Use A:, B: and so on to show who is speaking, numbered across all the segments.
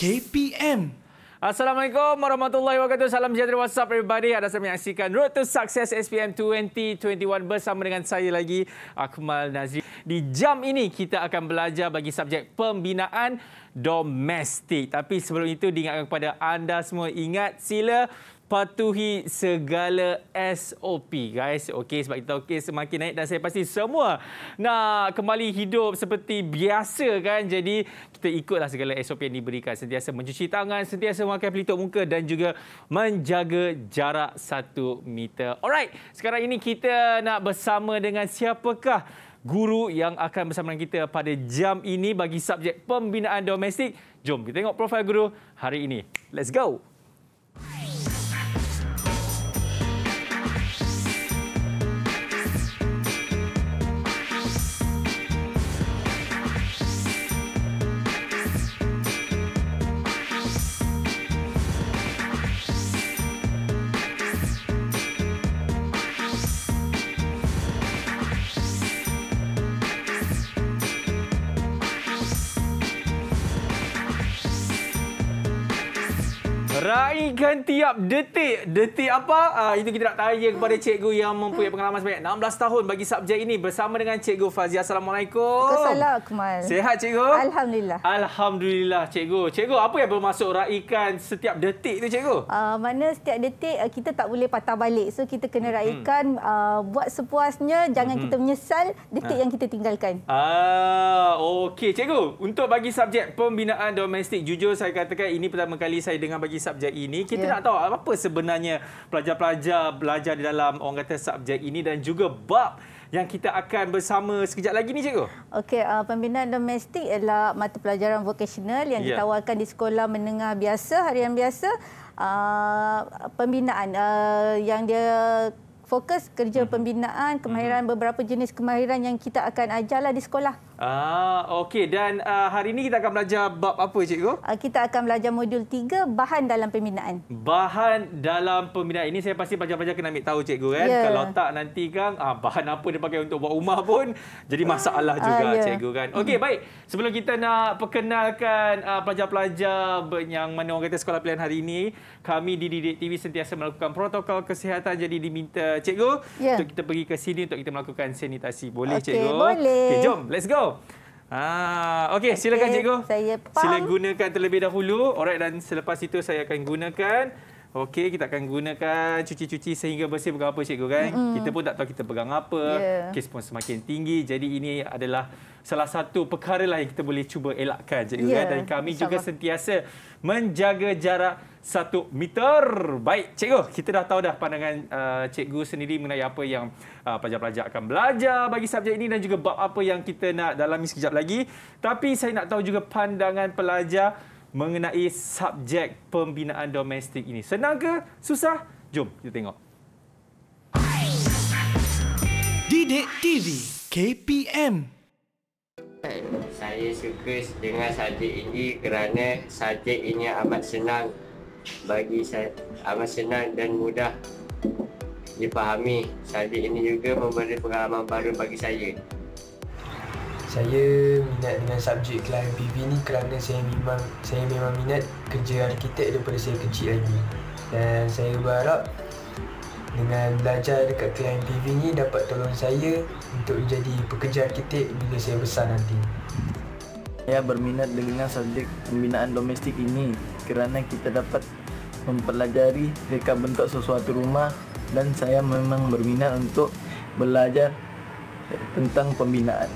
A: KPM. Assalamualaikum warahmatullahi wabarakatuh. Salam sejahtera WhatsApp everybody. Ada saya menyaksikan Road to Success SPM 2021 bersama dengan saya lagi Akmal Nazri. Di jam ini kita akan belajar bagi subjek pembinaan domestik. Tapi sebelum itu diingatkan kepada anda semua ingat sila patuhi segala SOP guys. Okey sebab kita okey semakin naik dan saya pasti semua nak kembali hidup seperti biasa kan. Jadi kita ikutlah segala SOP yang diberikan. Sentiasa mencuci tangan, sentiasa memakai pelitup muka dan juga menjaga jarak satu meter. Alright, sekarang ini kita nak bersama dengan siapakah guru yang akan bersama dengan kita pada jam ini bagi subjek pembinaan domestik. Jom kita tengok profil guru hari ini. Let's go. Bye. Bagikan tiap detik. Detik apa? Uh, itu kita nak tanya kepada cikgu yang mempunyai pengalaman sebanyak 16 tahun bagi subjek ini bersama dengan cikgu Fazia. Assalamualaikum.
B: Assalamualaikum. Sehat cikgu? Alhamdulillah.
A: Alhamdulillah cikgu. Cikgu, apa yang bermaksud raikan setiap detik itu cikgu?
B: Uh, mana setiap detik uh, kita tak boleh patah balik. So kita kena hmm. raikan hmm. uh, buat sepuasnya. Jangan hmm. kita menyesal detik uh. yang kita tinggalkan. Ah,
A: uh, Okey cikgu. Untuk bagi subjek pembinaan domestik, jujur saya katakan ini pertama kali saya dengar bagi subjek ini kita yeah. nak tahu apa sebenarnya pelajar-pelajar belajar di dalam orang kata subjek ini dan juga bab yang kita akan bersama sekejap lagi ni cikgu.
B: Okey, uh, pembinaan domestik ialah mata pelajaran vocational yang yeah. ditawarkan di sekolah menengah biasa harian biasa uh, pembinaan uh, yang dia fokus kerja mhm. pembinaan kemahiran mhm. beberapa jenis kemahiran yang kita akan ajarlah di sekolah. Ah,
A: okey dan uh, hari ini kita akan belajar bab apa cikgu?
B: Uh, kita akan belajar modul 3 bahan dalam pembinaan.
A: Bahan dalam pembinaan. Ini saya pasti pelajar-pelajar kena ambil tahu cikgu kan. Yeah. Kalau tak nanti kan uh, bahan apa dia pakai untuk buat rumah pun jadi masalah juga uh, ya. yeah. cikgu kan. Okey mm. baik. Sebelum kita nak perkenalkan uh, pelajar-pelajar yang mana orang kata sekolah pilihan hari ini, kami di Didik TV sentiasa melakukan protokol kesihatan jadi diminta cikgu yeah. untuk kita pergi ke sini untuk kita melakukan sanitasi. Boleh okay, cikgu? Boleh. Okay, jom, let's go. Ah, okey silakan okay, cikgu. Saya pump. Sila gunakan terlebih dahulu. Alright dan selepas itu saya akan gunakan Okey, kita akan gunakan cuci-cuci sehingga bersih berapa cikgu kan? Mm -hmm. Kita pun tak tahu kita pegang apa. Yeah. Kes pun semakin tinggi. Jadi ini adalah salah satu perkara lah yang kita boleh cuba elakkan cikgu kan? yeah. kan? Dan kami juga sentiasa menjaga jarak satu meter. Baik, cikgu. Kita dah tahu dah pandangan uh, cikgu sendiri mengenai apa yang uh, pelajar-pelajar uh, akan belajar bagi subjek ini dan juga bab apa yang kita nak dalam sekejap lagi. Tapi saya nak tahu juga pandangan pelajar mengenai subjek pembinaan domestik ini. Senang ke? Susah? Jom kita tengok. Didik TV KPM
C: Saya suka dengan subjek ini kerana subjek ini amat senang bagi saya amat senang dan mudah dipahami. Subjek ini juga memberi pengalaman baru bagi saya
D: saya minat dengan subjek klien PV ni kerana saya memang saya memang minat kerja arkitek daripada saya kecil lagi dan saya berharap dengan belajar dekat klien PV ni dapat tolong saya untuk menjadi pekerja arkitek bila saya besar nanti saya berminat dengan subjek pembinaan domestik ini kerana kita dapat mempelajari reka bentuk sesuatu rumah dan saya memang berminat untuk belajar tentang pembinaan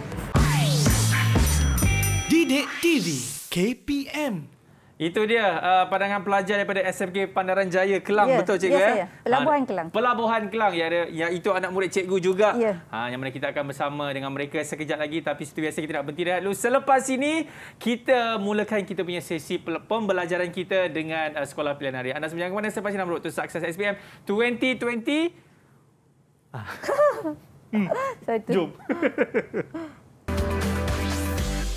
A: Didik TV KPM. Itu dia uh, pandangan pelajar daripada SMK Pandaran Jaya Kelang yeah. betul cikgu ya. Yeah, Pelabuhan ha, Kelang. Pelabuhan Kelang ya ya itu anak murid cikgu juga. Yeah. Ha yang mana kita akan bersama dengan mereka sekejap lagi tapi seperti biasa kita nak berhenti dah. Lalu selepas ini kita mulakan kita punya sesi pembelajaran kita dengan uh, sekolah pilihan hari. Anda sembang mana selepas ini nombor tu sukses SPM 2020.
B: Ah. hmm. Satu. Jom.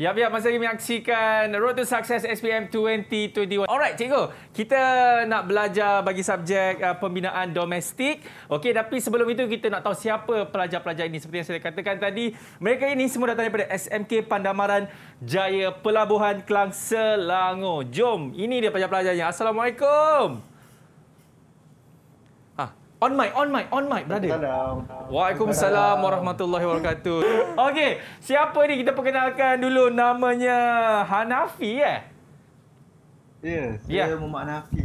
A: Ya, biar masa lagi menyaksikan Road to Success SPM 2021. Alright, cikgu. Kita nak belajar bagi subjek uh, pembinaan domestik. Okey, tapi sebelum itu kita nak tahu siapa pelajar-pelajar ini. Seperti yang saya katakan tadi, mereka ini semua datang daripada SMK Pandamaran Jaya Pelabuhan Kelang Selangor. Jom, ini dia pelajar-pelajarnya. Assalamualaikum. Assalamualaikum. On mic, on mic, on mic, brother. Waalaikumsalam warahmatullahi wabarakatuh. Okey, siapa ni kita perkenalkan dulu namanya Hanafi eh? Ya, yeah, saya yeah. Muhammad Hanafi.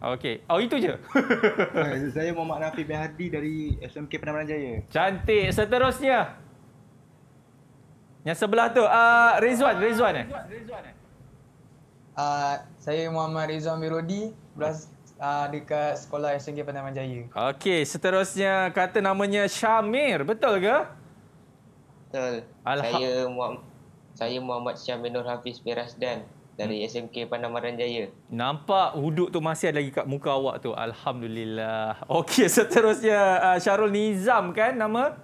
A: Okey. Oh, itu je. Ya, saya Muhammad Nafi bin Hadi dari SMK Penamaran Jaya. Cantik. Seterusnya.
D: Yang sebelah tu, uh,
A: Rizwan, Rizwan eh?
D: Uh, saya Muhammad Rizwan Birodi, belas, uh, dekat sekolah SMG Pandaman Jaya.
A: Okey, seterusnya kata namanya Syamir, betul ke?
C: Betul. Alham- saya Muhammad saya Muhammad Syamir Nur Hafiz Berasdan dari hmm. SMK
A: Pandaman Jaya. Nampak huduk tu masih ada lagi kat muka awak tu. Alhamdulillah. Okey, seterusnya uh, ah, Syarul Nizam kan nama?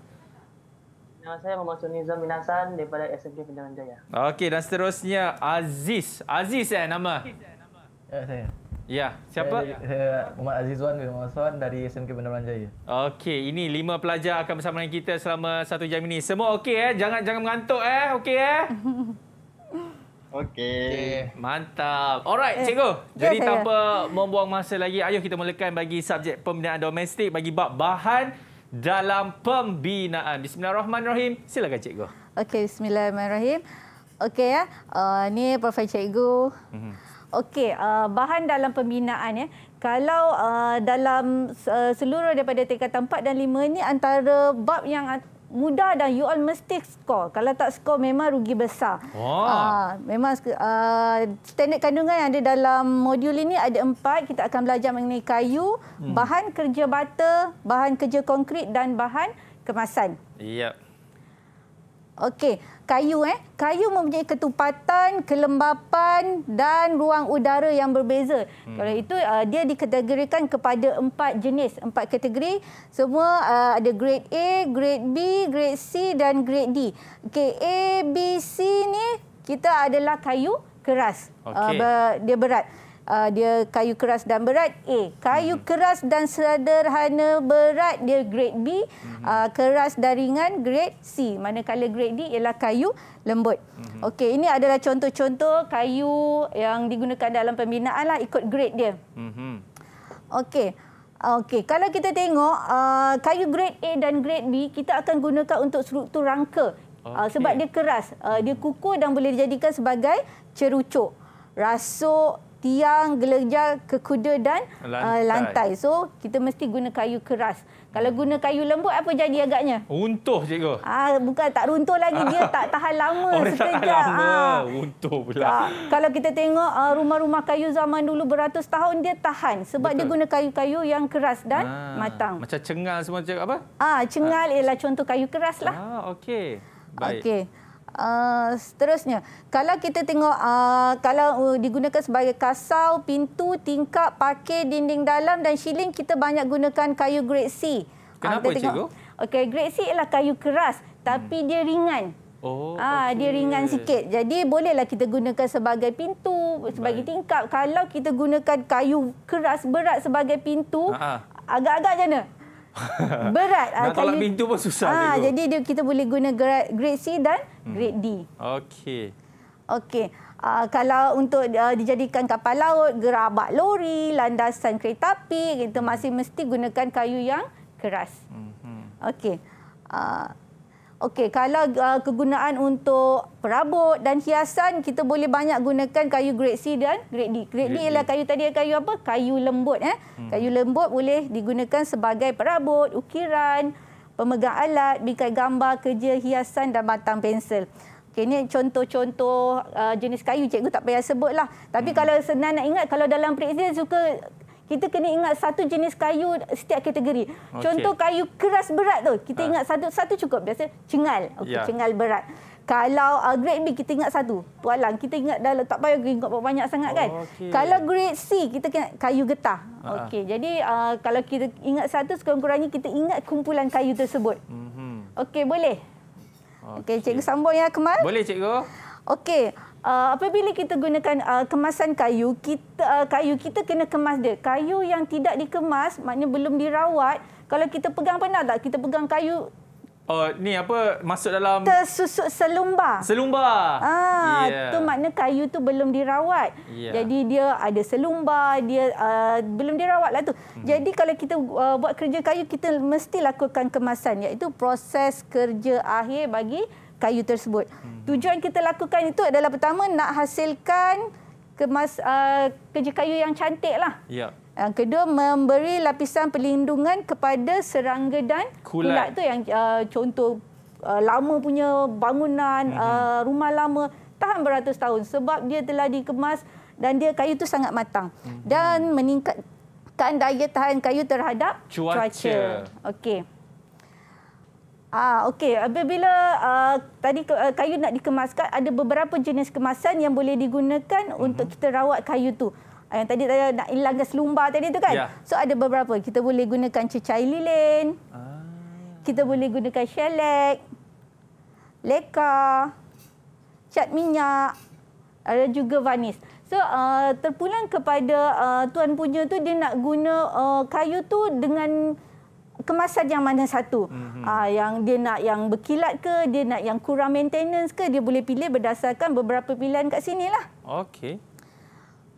E: Nama saya Muhammad Syamir Nizam Minasan daripada SMK Pandaman Jaya.
A: Okey, dan seterusnya Aziz. Aziz eh nama? Aziz, eh, nama. Ya, saya. Ya, siapa? Eh, Umar Azizwan bin Mawaswan dari
D: SMK Bandar Lanjaya.
A: Okey, ini lima pelajar akan bersama dengan kita selama satu jam ini. Semua okey eh? Jangan jangan mengantuk eh? Okey eh? Okey. Okay. Mantap. Alright, eh, cikgu. Jadi saya. tanpa membuang masa lagi, ayo kita mulakan bagi subjek pembinaan domestik bagi bab bahan dalam pembinaan. Bismillahirrahmanirrahim. Silakan
B: cikgu. Okey, bismillahirrahmanirrahim. Okey ya. Uh, ni Profesor Cikgu. Mm -hmm. Okey, uh, bahan dalam pembinaan ya. Kalau uh, dalam uh, seluruh daripada tingkatan 4 dan 5 ini antara bab yang mudah dan you all mesti score. Kalau tak score memang rugi besar. Wah. Uh, memang uh, standard kandungan yang ada dalam modul ini ada empat. Kita akan belajar mengenai kayu, hmm. bahan kerja bata, bahan kerja konkrit dan bahan kemasan. Yep. Okey, kayu eh. Kayu mempunyai ketupatan, kelembapan dan ruang udara yang berbeza. Hmm. Kalau itu uh, dia dikategorikan kepada empat jenis, empat kategori. Semua uh, ada grade A, grade B, grade C dan grade D. Okey, A, B, C ni kita adalah kayu keras. Okay. Uh, ber, dia berat uh, dia kayu keras dan berat A. Kayu mm -hmm. keras dan sederhana berat dia grade B. Mm -hmm. uh, keras dan ringan grade C. Manakala grade D ialah kayu lembut. Mm -hmm. Okey, ini adalah contoh-contoh kayu yang digunakan dalam pembinaan lah, ikut grade dia. Mm -hmm. Okey. Okey, kalau kita tengok uh, kayu grade A dan grade B kita akan gunakan untuk struktur rangka. Uh, okay. sebab dia keras, uh, dia kukuh dan boleh dijadikan sebagai cerucuk, rasuk, tiang, gelenjar, kekuda dan uh, lantai. Uh, lantai. So kita mesti guna kayu keras. Kalau guna kayu lembut apa jadi agaknya? Runtuh cikgu. Ah bukan tak runtuh lagi dia tak tahan lama oh, sekejap. Tak tahan lama. Ah runtuh pula. Ah, kalau kita tengok ah, rumah-rumah kayu zaman dulu beratus tahun dia tahan sebab Betul. dia guna kayu-kayu yang keras dan ah, matang.
A: Macam cengal semua cikgu apa?
B: Ah cengal ah. ialah contoh kayu keras lah. Ah
A: okey.
E: Baik.
B: Okay. Uh, seterusnya, kalau kita tengok uh, kalau uh, digunakan sebagai kasau, pintu, tingkap, pakai dinding dalam dan shilling kita banyak gunakan kayu grade C. Kenapa uh, cikgu? Okey, grade C ialah kayu keras tapi dia ringan. Oh, ah, okay. Dia ringan sikit. Jadi bolehlah kita gunakan sebagai pintu, sebagai Baik. tingkap. Kalau kita gunakan kayu keras berat sebagai pintu, ha, ha. agak-agak macam mana? Berat. Ah, Nak kayu... tolak pintu pun susah. Ha, jadi dia, kita boleh guna grade C dan hmm. grade D.
A: Okey.
B: Okey. Uh, kalau untuk uh, dijadikan kapal laut, gerabak lori, landasan kereta api, kita masih mesti gunakan kayu yang keras. Hmm. Okey. Okey. Uh, Okey, kalau uh, kegunaan untuk perabot dan hiasan kita boleh banyak gunakan kayu grade C dan grade D. Grade, grade D ialah kayu tadi kayu apa? Kayu lembut eh. Hmm. Kayu lembut boleh digunakan sebagai perabot, ukiran, pemegang alat, bingkai gambar, kerja hiasan dan batang pensel. Okey, ni contoh-contoh uh, jenis kayu cikgu tak payah sebutlah. Tapi hmm. kalau senang nak ingat kalau dalam prezen suka kita kena ingat satu jenis kayu setiap kategori. Okay. Contoh kayu keras berat tu, kita ha. ingat satu satu cukup biasa cengal. Okey, yeah. cengal berat. Kalau uh, grade B kita ingat satu, tualang. Kita ingat dah tak payah ingat banyak sangat kan. Okay. Kalau grade C kita kena kayu getah. uh Okey, jadi uh, kalau kita ingat satu sekurang-kurangnya kita ingat kumpulan kayu tersebut. Mhm. Okey, boleh. Okey, okay, cikgu sambung ya Kemal. Boleh cikgu. Okey uh, apabila kita gunakan uh, kemasan kayu kita uh, kayu kita kena kemas dia kayu yang tidak dikemas maknanya belum dirawat kalau kita pegang pernah tak kita pegang kayu
A: Oh, ni apa masuk dalam
B: tersusuk selumba
A: selumba Ah, yeah. tu makna
B: kayu tu belum dirawat. Yeah. Jadi dia ada selumba dia uh, belum dirawat lah tu. Mm-hmm. Jadi kalau kita uh, buat kerja kayu kita mesti lakukan kemasan iaitu proses kerja akhir bagi kayu tersebut. Tujuan kita lakukan itu adalah pertama nak hasilkan kemas, uh, kerja kayu yang cantik lah. Ya. Yang kedua memberi lapisan perlindungan kepada serangga dan kulat, kulat tu yang uh, contoh uh, lama punya bangunan uh uh, rumah lama tahan beratus tahun sebab dia telah dikemas dan dia kayu tu sangat matang uh-huh. dan meningkatkan daya tahan kayu terhadap cuaca. cuaca. Okey. Ah okey bila uh, ah, tadi uh, kayu nak dikemaskan ada beberapa jenis kemasan yang boleh digunakan mm-hmm. untuk kita rawat kayu tu. Ah, yang tadi saya nak hilangkan selumbar tadi tu kan. Yeah. So ada beberapa kita boleh gunakan cecair lilin. Ah. Kita boleh gunakan shellac. Leka. Cat minyak. Ada juga vanis. So uh, terpulang kepada uh, tuan punya tu dia nak guna uh, kayu tu dengan kemasan yang mana satu mm-hmm. yang dia nak yang berkilat ke dia nak yang kurang maintenance ke dia boleh pilih berdasarkan beberapa pilihan kat sinilah okey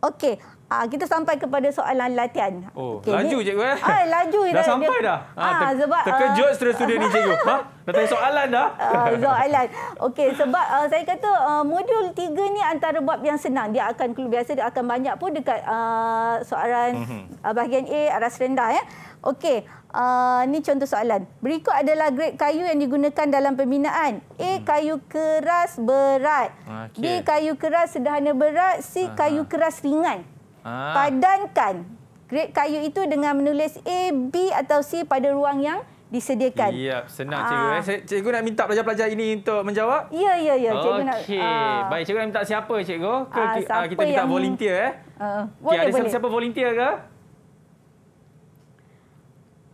B: okey Ah kita sampai kepada soalan latihan.
A: Oh, okay, laju ni. cikgu eh? Ah laju dah. Dah sampai dia, dah. Ah, ah sebab terkejut ah, stres uh, ni cikgu. Ha? Dah tanya soalan dah. Ah uh, soalan.
B: Okey, sebab uh, saya kata uh, modul 3 ni antara bab yang senang. Dia akan kalau biasa dia akan banyak pun dekat uh, soalan uh, bahagian A aras rendah ya. Okey. Ah, ni contoh soalan. Berikut adalah grade kayu yang digunakan dalam pembinaan. A hmm. kayu keras berat. Okay. Ah, B kayu keras sederhana berat. C Aha. kayu keras ringan. Aha. Padankan grade kayu itu dengan menulis A, B atau C pada ruang yang disediakan. Ya,
A: senang Aa. Ah. cikgu. Eh, cikgu nak minta pelajar-pelajar ini untuk menjawab?
B: Ya, ya, ya. Cikgu okay. nak. Okey.
A: Baik, cikgu nak minta siapa cikgu? Ke, Aa, siapa kita minta yang... volunteer eh?
B: Uh, okay, boleh, ada boleh. siapa
A: volunteer ke?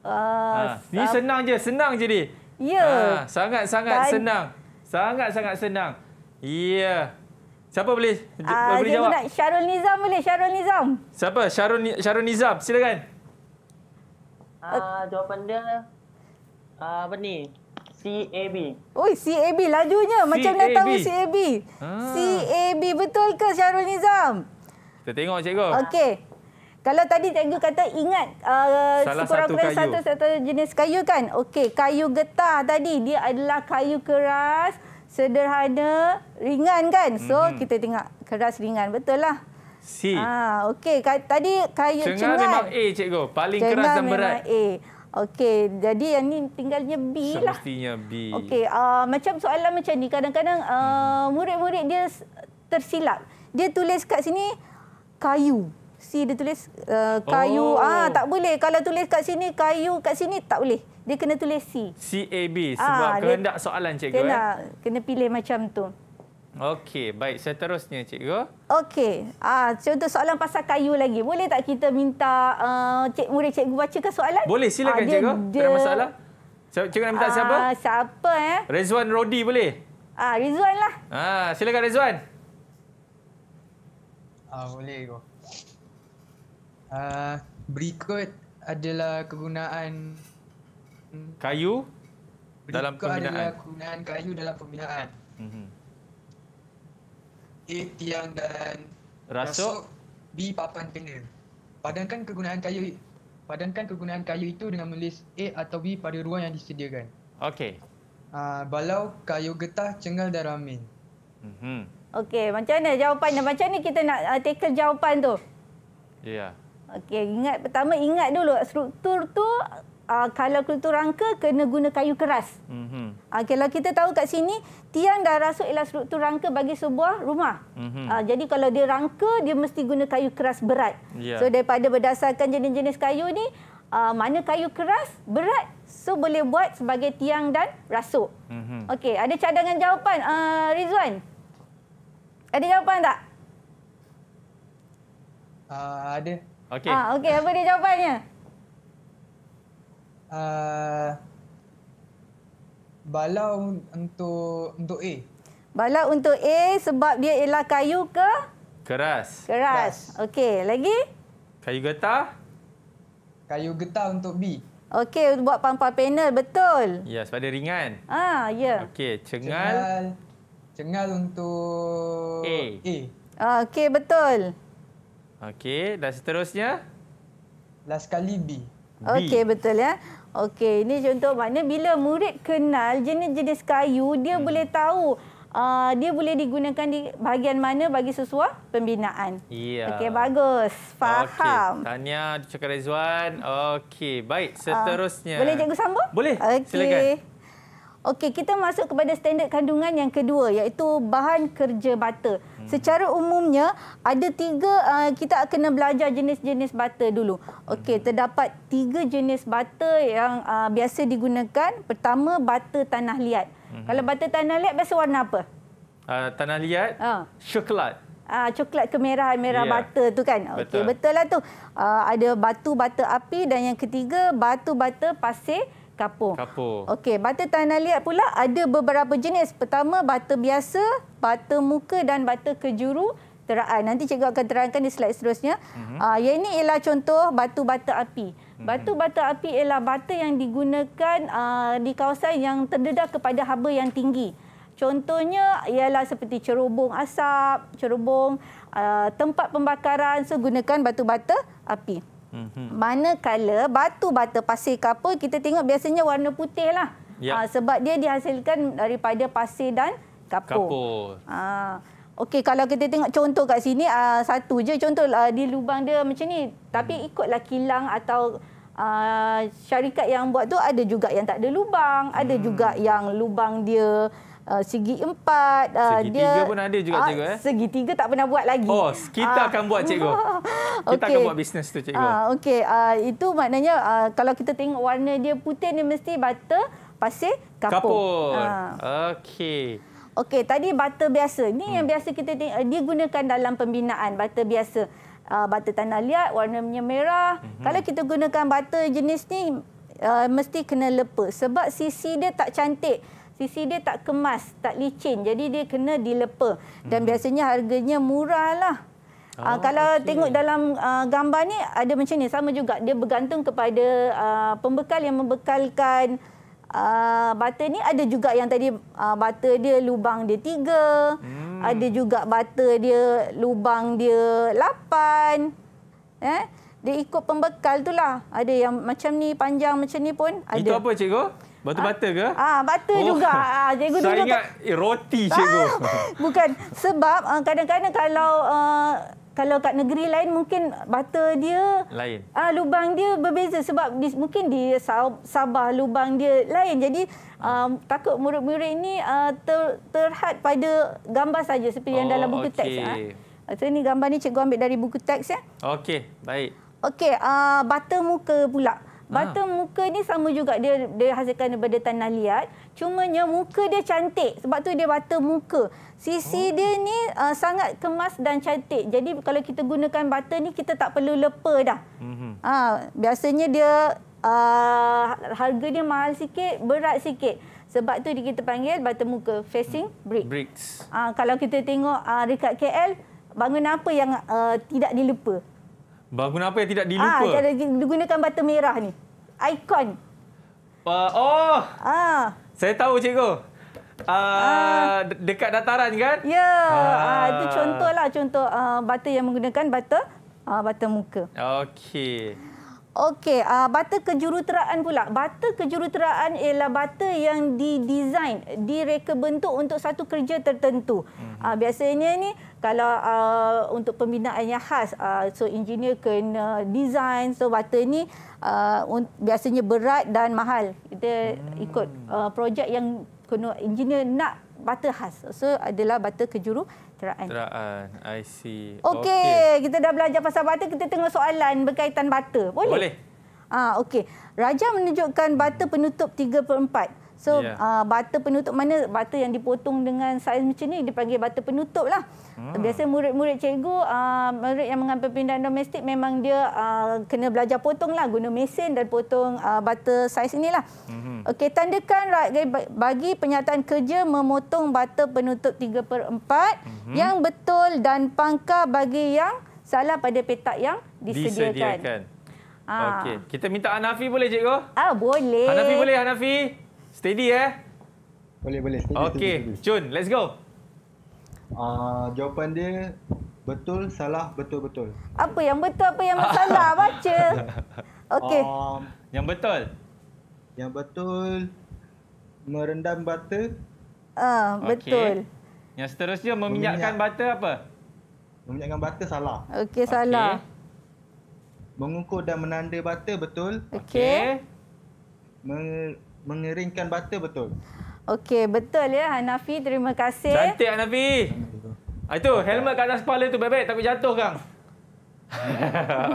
B: Uh, ni ah, senang
A: je, senang je ni. Ya. Yeah. Sangat-sangat senang. Sangat-sangat senang. Ya. Yeah. Siapa boleh, uh, boleh jawab? Nak
B: Syarul Nizam boleh, Syarul Nizam.
A: Siapa? Syarul, Ni Syarul Nizam, silakan.
B: Ah,
D: jawapan dia, uh, apa ni? CAB.
B: Oi, CAB lajunya. Macam dah tahu CAB. Ah. CAB, betul ke Syarul Nizam?
A: Kita tengok, cikgu.
B: Okey, kalau tadi cikgu kata ingat uh, sekurang-kurangnya satu, satu jenis kayu kan? Okey, kayu getah tadi dia adalah kayu keras, sederhana, ringan kan? So mm -hmm. kita tengok keras ringan betul lah. C. Ha, ah, okey, tadi kayu cengang. Cengang memang
A: A cikgu, paling cengar keras dan berat. A.
B: Okey, jadi yang ni tinggalnya B lah. Semestinya B. Okey, uh, macam soalan macam ni kadang-kadang ah, murid-murid -kadang, uh, dia tersilap. Dia tulis kat sini kayu mesti dia tulis uh, kayu. Oh. Ah tak boleh. Kalau tulis kat sini kayu, kat sini tak boleh. Dia kena tulis C.
A: C A B ah, sebab ah, kehendak soalan cikgu kena, eh.
B: Kena pilih macam tu.
A: Okey, baik. Seterusnya cikgu.
B: Okey. Ah contoh soalan pasal kayu lagi. Boleh tak kita minta a uh, cik murid cikgu bacakan soalan? Boleh, silakan ah, dia, cikgu. Dia, tak ada masalah.
A: Cikgu, cikgu nak minta ah, siapa?
B: siapa eh?
A: Rizwan Rodi boleh.
B: Ah Rizwan lah.
D: Ah silakan Rizwan. Ah boleh cikgu. Ah, berikut adalah kegunaan
A: kayu berikut dalam pembinaan. Berikut adalah
D: kegunaan kayu dalam pembinaan. Mm-hmm. A. Tiang dan rasuk. B. Papan kena. Padankan kegunaan kayu padankan kegunaan kayu itu dengan menulis A atau B pada ruang yang disediakan. Okey. Uh, balau, kayu getah,
B: cengal dan ramin. Mm-hmm. Okey, macam mana jawapannya? Macam mana kita nak uh, tackle jawapan tu? Ya. Yeah. Okey, ingat pertama ingat dulu struktur tu uh, kalau struktur rangka kena guna kayu keras. Mm-hmm. kalau kita tahu kat sini tiang dah rasuk ialah struktur rangka bagi sebuah rumah. Mm-hmm. Uh, jadi kalau dia rangka dia mesti guna kayu keras berat. Yeah. So daripada berdasarkan jenis-jenis kayu ni uh, mana kayu keras berat so boleh buat sebagai tiang dan rasuk. Mm-hmm. Okey, ada cadangan jawapan uh, Rizwan? Ada jawapan tak?
D: Uh, ada. Okey. Ah, okey,
B: apa dia jawapannya?
D: Uh, balau untuk untuk A.
B: Balau untuk A sebab dia ialah kayu ke?
A: Keras.
B: Keras. Okey, lagi?
A: Kayu getah?
B: Kayu getah untuk B. Okey, buat pampar panel, betul.
A: Ya, sebab dia ringan. Ah, ya. Yeah. Okey, cengal. cengal.
D: Cengal untuk A. A.
B: Ah, okey, betul.
D: Okey, dan seterusnya? Last kali B.
B: Okey, betul ya. Okey, ini contoh maknanya bila murid kenal jenis-jenis kayu, dia hmm. boleh tahu uh, dia boleh digunakan di bahagian mana bagi sesuah pembinaan. Yeah. Okey, bagus. Faham.
A: Okay. Tanya Cikgu Rizwan. Okey, baik. Ah, seterusnya. Uh, boleh cikgu sambung? Boleh, okay. silakan. Okey.
B: Okey, kita masuk kepada standard kandungan yang kedua iaitu bahan kerja bata. Hmm. Secara umumnya ada tiga uh, kita kena belajar jenis-jenis bata dulu. Okey, hmm. terdapat tiga jenis bata yang uh, biasa digunakan. Pertama bata tanah liat. Hmm. Kalau bata tanah liat biasa warna apa?
A: Uh, tanah liat? Uh. Coklat.
B: Ah, coklat kemerahan merah yeah. bata tu kan. Okey, betul. betul lah tu. Uh, ada batu bata api dan yang ketiga batu bata pasir kapur. kapur. Okey, bata tanah liat pula ada beberapa jenis. Pertama, bata biasa, bata muka dan bata kejuru teraan. Nanti cikgu akan terangkan di slide seterusnya. Mm-hmm. Uh, yang ini ialah contoh batu-bata api. Mhm. Batu-bata api ialah bata yang digunakan uh, di kawasan yang terdedah kepada haba yang tinggi. Contohnya ialah seperti cerobong asap, cerobong uh, ah, tempat pembakaran. So, gunakan batu-bata api. Mana mhm. Manakala batu bata pasir kapur kita tengok biasanya warna putih lah. Ya. Ha, sebab dia dihasilkan daripada pasir dan kapur. kapur. Ha. Okey, kalau kita tengok contoh kat sini, uh, satu je contoh uh, di lubang dia macam ni. Tapi hmm. ikutlah kilang atau uh, syarikat yang buat tu ada juga yang tak ada lubang. Ada hmm. juga yang lubang dia uh, segi empat. Uh, segi dia, tiga pun ada juga uh, cikgu. Eh? Segi tiga tak pernah buat lagi. Oh, kita uh, akan buat cikgu. Kita okay. akan buat bisnes tu cikgu. Uh, Okey, uh, itu maknanya uh, kalau kita tengok warna dia putih, dia mesti butter pasir kapur. Kapur. Uh.
A: Okey.
B: Okey, tadi butter biasa. Ini hmm. yang biasa kita tengok. Eh, dia gunakan dalam pembinaan butter biasa. Uh, butter tanah liat, warnanya merah. Hmm. Kalau kita gunakan butter jenis ni, uh, mesti kena lepa. Sebab sisi dia tak cantik sisi dia tak kemas, tak licin. Jadi dia kena dilepa. Dan hmm. biasanya harganya murahlah.
E: Ah, oh, kalau
B: okay. tengok dalam uh, gambar ni ada macam ni sama juga dia bergantung kepada uh, pembekal yang membekalkan uh, butter ni ada juga yang tadi uh, butter dia lubang dia tiga hmm. ada juga butter dia lubang dia lapan eh dia ikut pembekal tu lah ada yang macam ni panjang macam ni pun ada. itu apa
A: cikgu? Batu ah. bata ke? Ah, batu oh. juga. Ah, ah cikgu Saya ingat kan... eh,
B: roti ah, cikgu. Ah, bukan sebab kadang-kadang uh, kalau uh, kalau kat negeri lain mungkin bata dia lain. Ah, lubang dia berbeza sebab di, mungkin di Sabah lubang dia lain. Jadi ah. takut murid-murid ini uh, ter, terhad pada gambar saja seperti yang dalam oh, buku okay. teks. Ah. So, ini gambar ni cikgu ambil dari buku teks ya.
A: Okey, baik.
B: Okey, uh, bata muka pula. Batu ha. Ah. muka ni sama juga dia dia hasilkan daripada tanah liat. Cuma Cumanya muka dia cantik. Sebab tu dia batu muka. Sisi oh. dia ni uh, sangat kemas dan cantik. Jadi kalau kita gunakan batu ni kita tak perlu lepa dah. Mm -hmm. ha, biasanya dia uh, harga dia mahal sikit, berat sikit. Sebab tu kita panggil batu muka facing brick. Hmm. Bricks. Ha, kalau kita tengok uh, dekat KL, bangunan apa yang uh, tidak dilupa?
A: Bangunan apa yang tidak ah, dilupa? Ah, ada
B: digunakan batu merah ni. Ikon. Uh, oh. Ah.
A: Saya tahu cikgu. Uh, ah. ah. dekat dataran kan? Ya. Ah. Ah, itu contohlah
B: contoh uh, ah, bata yang menggunakan bata uh, bata muka.
A: Okey.
B: Okey, uh, bata kejuruteraan pula. Batu kejuruteraan ialah batu yang didesain, direka bentuk untuk satu kerja tertentu. Mm -hmm. uh, biasanya ni kalau uh, untuk pembinaan yang khas uh, so engineer kena design so water ni uh, biasanya berat dan mahal kita hmm. ikut uh, projek yang kena engineer nak butter khas so adalah butter kejuru teraan
A: teraan i see okey okay.
B: kita dah belajar pasal butter kita tengok soalan berkaitan butter boleh boleh ah okey raja menunjukkan butter penutup 3/4 So yeah. uh, butter penutup mana butter yang dipotong dengan saiz macam ni dipanggil butter penutup lah. Hmm. Biasa murid-murid cikgu, uh, murid yang mengambil pindahan domestik memang dia uh, kena belajar potong lah guna mesin dan potong uh, butter saiz lah. Hmm. Okey, tandakan bagi penyataan kerja memotong butter penutup 3 per 4 hmm. yang betul dan pangkar bagi yang salah pada petak yang disediakan. disediakan. Ah. Okey,
A: kita minta Hanafi boleh cikgu? Ah,
E: boleh.
B: Hanafi boleh,
A: Hanafi? Steady eh? Boleh, boleh. Steady, okay, Chun,
E: let's go. Uh, jawapan dia betul, salah, betul, betul.
B: Apa yang betul, apa yang salah? Baca. Okay.
E: Um, yang betul? Yang betul, merendam butter.
B: Ah, uh, betul. Okay.
E: Yang seterusnya, meminyakkan Meminyak. butter apa? Meminyakkan butter, salah.
B: Okey, salah. Okay.
E: Mengukur dan menanda butter, betul. Okey. okay mengeringkan bata betul.
B: Okey, betul ya Hanafi, terima kasih. Cantik
E: Hanafi. Ah itu helmet kat atas kepala tu bebek, baik takut jatuh kang.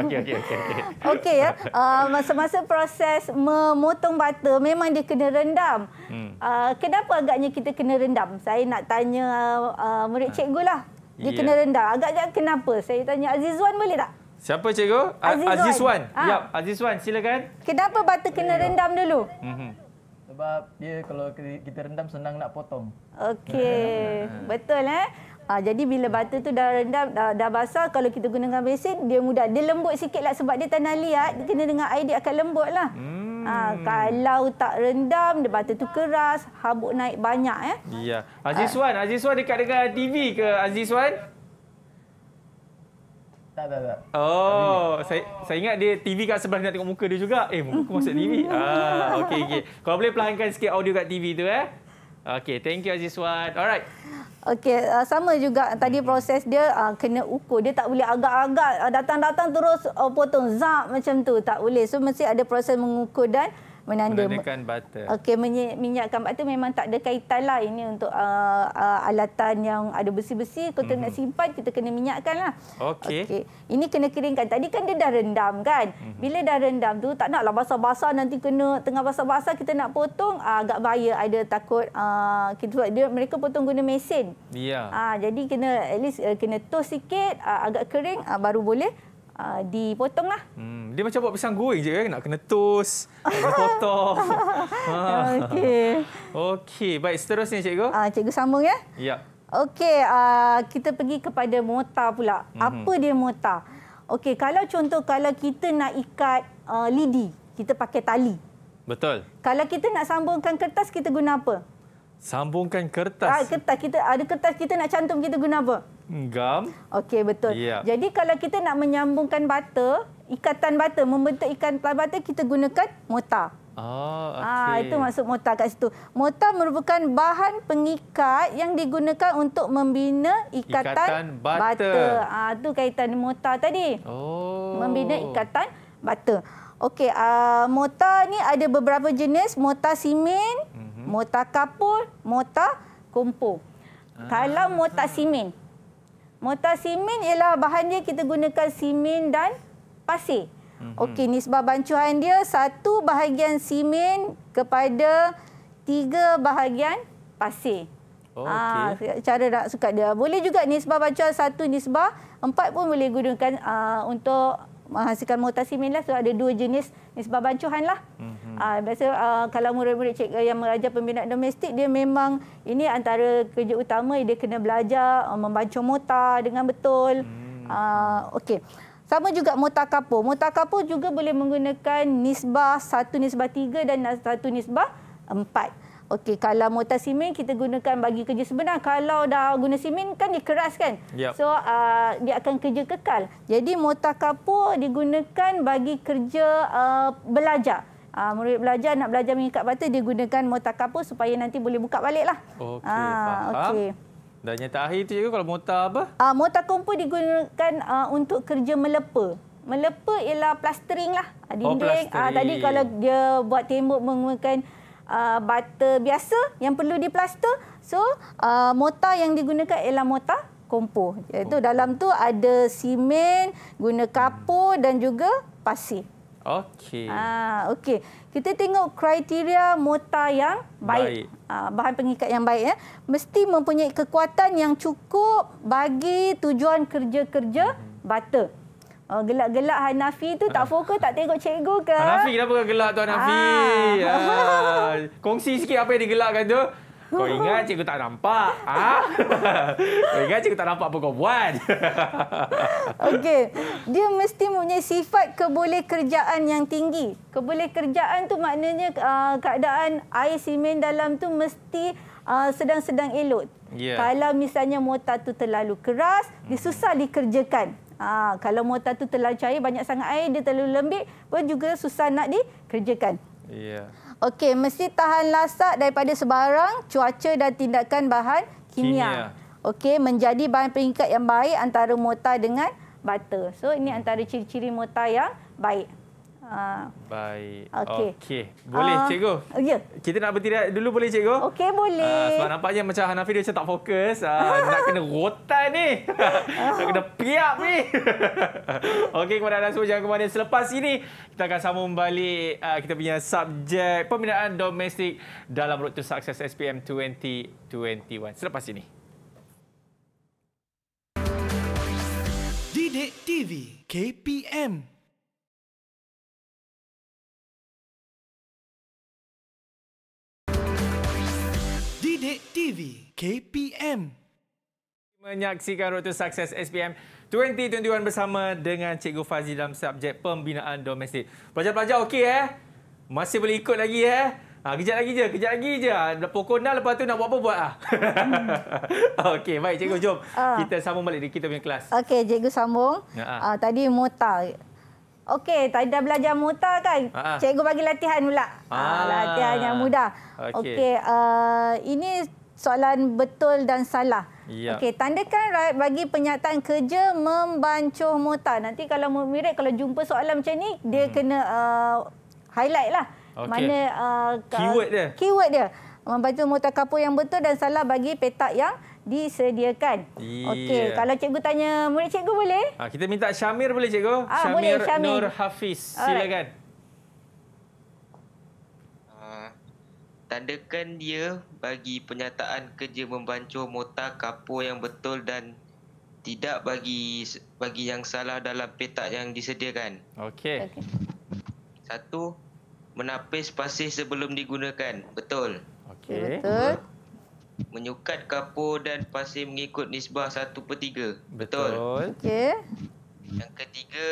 A: okey okey okey.
B: Okey ya. Uh, masa-masa proses memotong bata memang dia kena rendam. Hmm. Uh, kenapa agaknya kita kena rendam? Saya nak tanya uh, murid cikgu lah. Dia yeah. kena rendam. Agaknya kenapa? Saya tanya Azizwan boleh tak?
A: Siapa cikgu? Azizwan. Azizwan. Ha. Yap, Azizwan silakan.
B: Kenapa bata kena rendam dulu?
D: Mhm sebab dia kalau kita rendam senang nak potong.
B: Okey. Ah. Betul eh? Ha, jadi bila batu tu dah rendam dah, dah basah kalau kita gunakan besin dia mudah dia lembut sikitlah sebab dia tanah liat dia kena dengan air dia akan lembutlah. Hmm. Ha, kalau tak rendam dia batu tu keras, habuk naik banyak eh.
A: Ya. Aziz Azizwan, ha. Aziz Wan dekat dengan TV ke Azizwan? Tak, tak, tak. Oh, tak saya saya ingat dia TV kat sebelah nak tengok muka dia juga. Eh, muka aku masuk TV. ah, okey okey. Kau boleh perlahankan sikit audio kat TV tu eh? Okey, thank you Aziswan. Alright.
B: Okey, uh, sama juga tadi proses dia uh, kena ukur. Dia tak boleh agak-agak uh, datang-datang terus uh, potong zap macam tu. Tak boleh. So mesti ada proses mengukur dan menanda menandakan
A: butter. Okey,
B: menye- minyakkan butter memang tak ada kaitan lah. Ini untuk uh, uh, alatan yang ada besi-besi. Kalau mm-hmm. nak simpan, kita kena minyakkan lah.
A: Okey. Okay.
B: Ini kena keringkan. Tadi kan dia dah rendam kan? Mm-hmm. Bila dah rendam tu, tak naklah basah-basah nanti kena tengah basah-basah kita nak potong. Uh, agak bahaya ada takut. Uh, kita, dia, mereka potong guna mesin. Ya. Yeah. Uh, jadi kena at least uh, kena toast sikit. Uh, agak kering uh, baru boleh uh, dipotong lah.
A: Hmm, dia macam buat pisang goreng je kan? Nak kena tus, nak potong. ha. Okey. Okey, baik seterusnya cikgu.
B: uh, cikgu sambung ya. Ya. Okey, uh, kita pergi kepada mota pula. Mm -hmm. Apa dia mota? Okey, kalau contoh kalau kita nak ikat uh, lidi, kita pakai tali. Betul. Kalau kita nak sambungkan kertas, kita guna apa?
A: Sambungkan kertas. Ah, kertas
B: kita ada kertas kita nak cantum kita guna apa?
A: gum.
B: Okey betul. Yeah. Jadi kalau kita nak menyambungkan bata, ikatan bata, membentuk ikatan bata kita gunakan mortar.
A: Oh, okay. ah, ah itu maksud
B: mortar kat situ. Mortar merupakan bahan pengikat yang digunakan untuk membina ikatan, ikatan bata. Ah, itu kaitan mortar tadi. Oh. Membina ikatan bata. Okey, ah, mortar ni ada beberapa jenis. Mortar simen, mm -hmm. mortar kapur, mortar kumpul. Ah. Kalau mortar simen, Metasimen ialah bahan dia kita gunakan simen dan pasir. Mhm. Okey, nisbah bancuhan dia satu bahagian simen kepada tiga bahagian pasir. Okay. Ah, cara nak suka dia. Boleh juga nisbah bancuhan satu nisbah empat pun boleh gunakan uh, untuk menghasilkan mutasimen lah. So ada dua jenis nisbah bancuhan lah. Hmm. Ah biasa uh, kalau murid-murid eh, yang mengajar pembinaan domestik dia memang ini antara kerja utama dia kena belajar uh, ah, membancuh mota dengan betul. hmm. uh, okey. Sama juga mota kapur. Mota kapur juga boleh menggunakan nisbah satu nisbah tiga dan satu nisbah empat. Okey, kalau mota simen kita gunakan bagi kerja sebenar. Kalau dah guna simen kan dia keras kan? Yep. So uh, dia akan kerja kekal. Jadi mota kapur digunakan bagi kerja uh, belajar. Uh, murid belajar nak belajar mengikat batu dia gunakan motor kapur supaya nanti boleh buka baliklah. Okey, uh, ah, Okay.
A: Dan yang terakhir itu juga kalau mota apa?
B: Ah uh, motor kompo digunakan uh, untuk kerja melepa. Melepa ialah plastering lah oh, dinding. Oh, uh, tadi kalau dia buat tembok menggunakan uh, bata biasa yang perlu diplaster. So uh, motor yang digunakan ialah mota kompo. Iaitu oh. dalam tu ada simen, guna kapur dan juga pasir.
A: Okey.
B: Ah, okey. Kita tengok kriteria motor yang baik. baik. Ah, bahan pengikat yang baik ya. Mesti mempunyai kekuatan yang cukup bagi tujuan kerja-kerja hmm. bata. Oh, gelak-gelak Hanafi tu tak fokus tak tengok cikgu ke? Hanafi
A: kenapa gelak tu Hanafi? Ah. Ah. Kongsi sikit apa yang digelakkan tu? Kau ingat cikgu tak nampak? Ah? Ha? kau ingat cikgu tak nampak apa kau buat?
B: Okey. Dia mesti punya sifat keboleh kerjaan yang tinggi. Keboleh kerjaan tu maknanya uh, keadaan air simen dalam tu mesti ah, sedang-sedang uh, elok. Yeah. Kalau misalnya motor tu terlalu keras, dia hmm. susah dikerjakan. Ha, kalau motor tu terlalu cair, banyak sangat air, dia terlalu lembik pun juga susah nak dikerjakan. Yeah. Okey, mesti tahan lasak daripada sebarang cuaca dan tindakan bahan kimia. kimia. Okey, menjadi bahan peringkat yang baik antara mortar dengan butter. So, ini antara ciri-ciri mortar yang baik. Ah.
A: Baik. Okey. Okay. Boleh, uh, cikgu? Ya. Yeah. Kita nak bertindak dulu boleh, cikgu?
B: Okey, boleh. Uh, sebab
A: nampaknya macam Hanafi dia macam tak fokus. Uh, nak kena rotan ni. nak kena piap ni. Okey, kepada anda semua, jangan kemana. Selepas ini, kita akan sambung balik uh, kita punya subjek pembinaan domestik dalam Road to Success SPM 2021. Selepas ini.
D: Didik TV
B: KPM Sidik TV KPM
A: menyaksikan Road sukses Success SPM 2021 bersama dengan Cikgu Fazil dalam subjek pembinaan domestik. Pelajar-pelajar okey eh? Masih boleh ikut lagi eh? Ha, kejap lagi je, kejap lagi je. Ah, pukul 6 lepas tu nak buat apa buat lah. Hmm. okey, baik cikgu jom. Uh. Kita sambung balik di kita punya kelas.
B: Okey, cikgu sambung. Uh-huh. Uh, tadi Mota, Okey, tadi dah belajar motor kan? Ha, ha. Cikgu bagi latihan pula. Ha. Ha, latihan yang mudah. Okey, okay, uh, ini soalan betul dan salah. Ya. Okey, tandakan right bagi penyataan kerja membancuh motor. Nanti kalau murid kalau jumpa soalan macam ni, dia hmm. kena uh, highlight lah. Okay. Mana uh, keyword dia? Keyword dia. Membancuh motor kapur yang betul dan salah bagi petak yang disediakan. Okey, kalau cikgu tanya murid cikgu boleh?
A: Ha, kita minta Syamir boleh cikgu? Ha, Syamir, boleh, Syamir Nur Hafiz, silakan.
C: Uh, tandakan dia bagi pernyataan kerja membancuh motor kapur yang betul dan tidak bagi bagi yang salah dalam petak yang disediakan. Okey. Okay. Satu, menapis pasir sebelum digunakan. Betul. Okey. Okay,
B: betul. Dua,
C: Menyukat kapur dan pasir mengikut nisbah 1 per 3. Betul. Betul. Okey. Yang ketiga,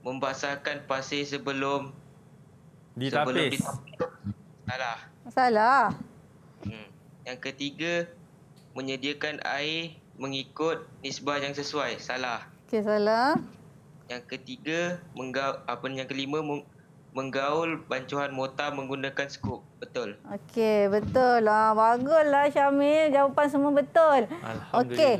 C: membasahkan pasir sebelum ditapis. Sebelum ditapis. Salah. Salah. Hmm. Yang ketiga, menyediakan air mengikut nisbah yang sesuai. Salah.
B: Okey, salah.
C: Yang ketiga, menggau apa yang kelima menggaul bancuhan mota menggunakan skop. Betul.
B: Okey, betul. Ah, baguslah Syamil, jawapan semua betul. Alhamdulillah. Okey.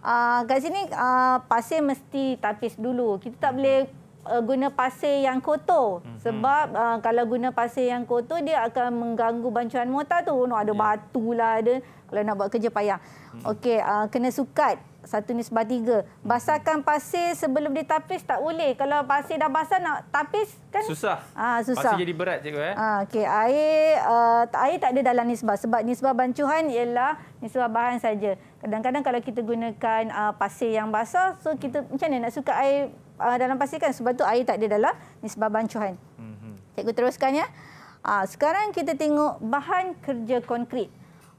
B: Ah, kat sini ah, pasir mesti tapis dulu. Kita tak boleh uh, guna pasir yang kotor hmm. sebab uh, kalau guna pasir yang kotor dia akan mengganggu bancuan motor tu no, ada yeah. batu lah ada kalau nak buat kerja payah hmm. okey uh, kena sukat satu nisbah tiga. Mhm. Basahkan pasir sebelum ditapis tak boleh. Kalau pasir dah basah nak tapis kan? Susah. ha, susah. Pasir
A: jadi berat cikgu eh. Ha,
B: ah, okay. air, uh, air tak ada dalam nisbah. Sebab nisbah bancuhan ialah nisbah bahan saja. Kadang-kadang kalau kita gunakan uh, pasir yang basah, so kita macam mana nak suka air uh, dalam pastikan sebab tu air tak ada dalam nisbah bancuhan. Mm-hmm. Cikgu teruskan ya. Uh, sekarang kita tengok bahan kerja konkrit.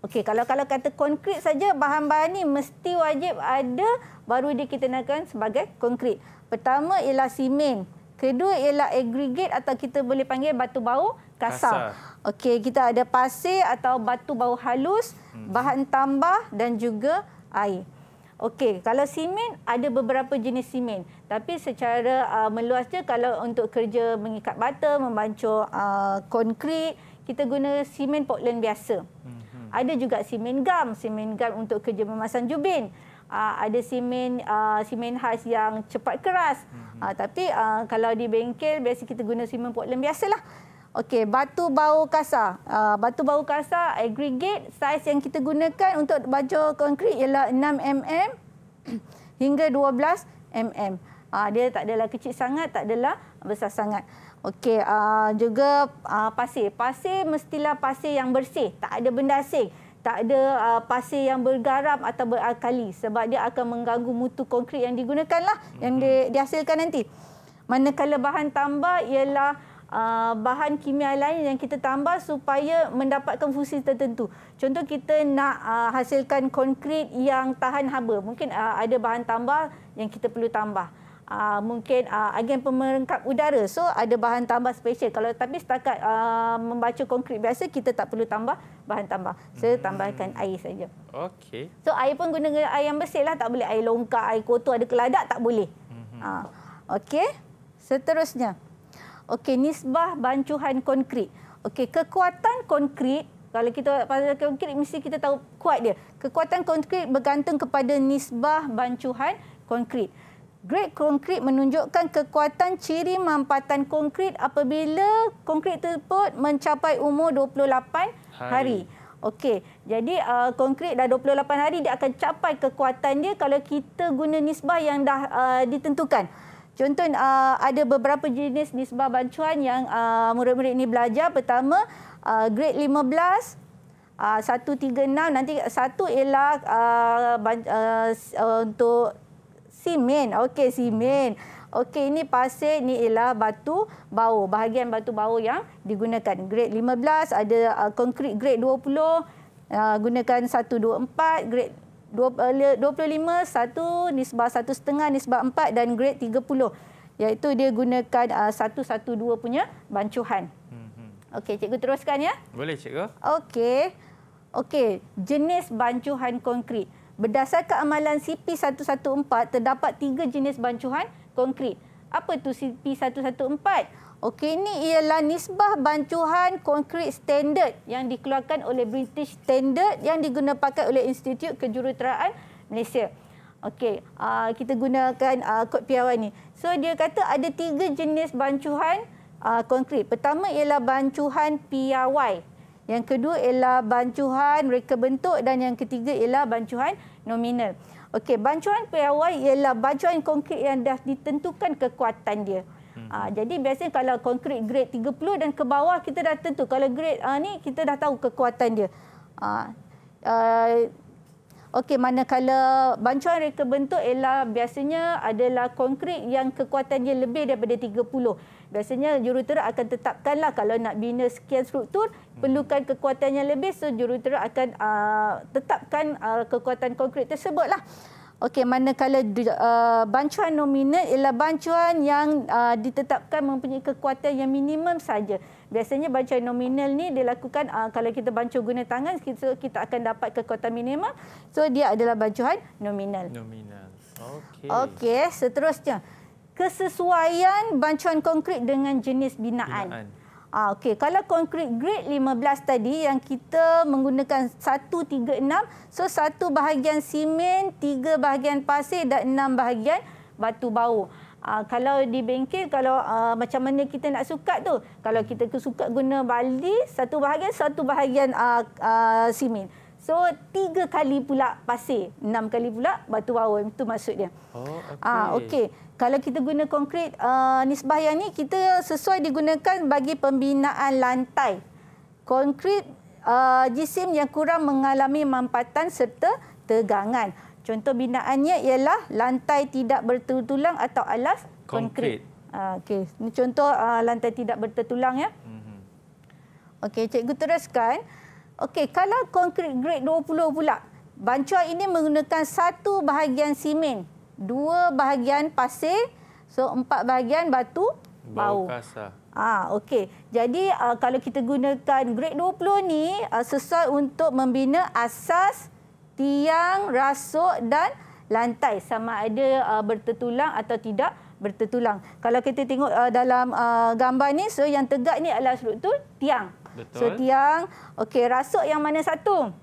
B: Okey, kalau kalau kata konkrit saja bahan-bahan ni mesti wajib ada baru dia kita nakan sebagai konkrit. Pertama ialah simen, kedua ialah aggregate atau kita boleh panggil batu bau kasar. kasar. Okey, kita ada pasir atau batu bau halus, hmm. bahan tambah dan juga air. Okey, kalau simen ada beberapa jenis simen. Tapi secara uh, meluas kalau untuk kerja mengikat bata, membancuh uh, konkrit, kita guna simen Portland biasa. Hmm. Ada juga simen gam, simen gam untuk kerja memasang jubin. Uh, ada simen uh, simen khas yang cepat keras. Hmm. Uh, tapi uh, kalau di bengkel biasa kita guna simen Portland biasalah. Okey, batu bau kasar. Uh, batu bau kasar aggregate saiz yang kita gunakan untuk baja konkrit ialah 6 mm hingga 12 mm. Uh, dia tak adalah kecil sangat, tak adalah besar sangat. Okey, uh, juga uh, pasir. Pasir mestilah pasir yang bersih, tak ada benda asing. Tak ada uh, pasir yang bergaram atau beralkali sebab dia akan mengganggu mutu konkrit yang digunakanlah yang di, dihasilkan nanti. Manakala bahan tambah ialah Uh, bahan kimia lain yang kita tambah supaya mendapatkan fungsi tertentu. Contoh kita nak uh, hasilkan konkrit yang tahan haba. Mungkin uh, ada bahan tambah yang kita perlu tambah. Mungkin agen pemerengkap udara. So ada bahan tambah special. Kalau tapi setakat membaca konkrit biasa kita tak perlu tambah bahan tambah. Saya so, hmm. tambahkan air saja. Okey. So air pun guna air yang bersihlah, Tak boleh air longkang, air kotor, ada keladak tak boleh. Hmm. Ah, okey. Seterusnya. So, okey nisbah bancuhan konkrit. Okey, kekuatan konkrit kalau kita pasal konkrit mesti kita tahu kuat dia. Kekuatan konkrit bergantung kepada nisbah bancuhan konkrit. Grade konkrit menunjukkan kekuatan ciri mampatan konkrit apabila konkrit tersebut mencapai umur 28 hari. hari. Okey, jadi uh, konkrit dah 28 hari dia akan capai kekuatan dia kalau kita guna nisbah yang dah uh, ditentukan. Contoh uh, ada beberapa jenis nisbah bancuan yang uh, murid-murid ini belajar. Pertama, uh, grade 15 uh, satu tiga enam nanti satu ialah uh, ban, uh, untuk simen okey simen okey ini pasir ini ialah batu bau bahagian batu bau yang digunakan grade 15 ada uh, konkrit grade 20 uh, gunakan empat grade 25, 1 eh, nisbah setengah nisbah 4 dan grade 30. Iaitu dia gunakan uh, ah, 112 punya bancuhan. Hmm. Okey, cikgu teruskan ya. Boleh, cikgu. Okey. Okey, jenis bancuhan konkrit. Berdasarkan amalan CP114, terdapat tiga jenis bancuhan konkrit. Apa tu CP114? Okey, ini ialah nisbah bancuhan konkrit standard yang dikeluarkan oleh British Standard yang digunakan oleh Institut Kejuruteraan Malaysia. Okey, uh, kita gunakan uh, kod piawai ni. So dia kata ada tiga jenis bancuhan uh, ah, konkrit. Pertama ialah bancuhan piawai. Yang kedua ialah bancuhan reka bentuk dan yang ketiga ialah bancuhan nominal. Okey, bancuhan piawai ialah bancuhan konkrit yang dah ditentukan kekuatan dia. Ha, jadi biasanya kalau konkrit grade 30 dan ke bawah kita dah tentu. Kalau grade ha, ni kita dah tahu kekuatan dia. Ha, uh, Okey, manakala bancuan reka bentuk ialah biasanya adalah konkrit yang kekuatannya lebih daripada 30. Biasanya jurutera akan tetapkanlah kalau nak bina sekian struktur, hmm. perlukan kekuatan yang lebih. So, jurutera akan uh, tetapkan uh, kekuatan konkrit tersebutlah. lah. Okey, manakala uh, bancuan nominal ialah bancuan yang uh, ditetapkan mempunyai kekuatan yang minimum saja. Biasanya bancuan nominal ni dilakukan uh, kalau kita bancuh guna tangan kita kita akan dapat kekuatan minimum. So dia adalah bancuhan nominal. Nominal. Okey. Okey, seterusnya kesesuaian bancuan konkrit dengan jenis binaan. binaan. Ah, okay. Kalau konkrit grade 15 tadi yang kita menggunakan 1, 3, 6. So, satu bahagian simen, tiga bahagian pasir dan enam bahagian batu bau. Ah, kalau di bengkel, kalau ah, macam mana kita nak suka tu. Kalau kita suka guna baldi, satu bahagian, satu bahagian ah, ah, Simen. So tiga kali pula pasir, enam kali pula batu wawan itu maksudnya. Oh, okay. Ah, okay. Kalau kita guna konkrit uh, nisbah yang ni kita sesuai digunakan bagi pembinaan lantai. Konkrit uh, jisim yang kurang mengalami mampatan serta tegangan. Contoh binaannya ialah lantai tidak bertulang atau alas konkrit. konkrit. Uh, ah, okay. contoh uh, lantai tidak bertulang ya. Mm -hmm. Okey, cikgu teruskan. Okey. Okey, kalau konkrit grade 20 pula, bancuan ini menggunakan satu bahagian simen, dua bahagian pasir, so empat bahagian batu bau. Ah, okey. Jadi uh, kalau kita gunakan grade 20 ni uh, sesuai untuk membina asas tiang, rasuk dan lantai sama ada uh, bertetulang atau tidak bertetulang. Kalau kita tengok uh, dalam uh, gambar ni so yang tegak ni adalah struktur tiang. Betul. So tiang, okey rasuk yang mana satu?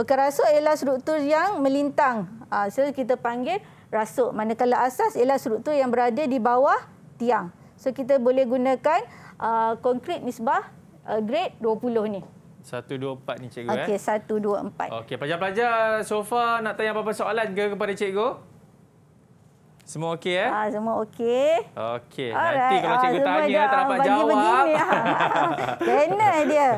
B: Okey rasuk ialah struktur yang melintang. Ha, so kita panggil rasuk. Manakala asas ialah struktur yang berada di bawah tiang. So kita boleh gunakan uh, konkrit nisbah uh, ah, grade 20 ni.
A: 1, 2, 4 ni cikgu. Eh? Okey, eh? 1, 2, 4. Okey, pelajar-pelajar so far nak tanya apa-apa soalan ke kepada cikgu? Semua okey eh? Ah,
B: semua okey.
A: Okey. Nanti kalau ah, cikgu tanya tak dapat jawab. Begini, ah. Kena dia.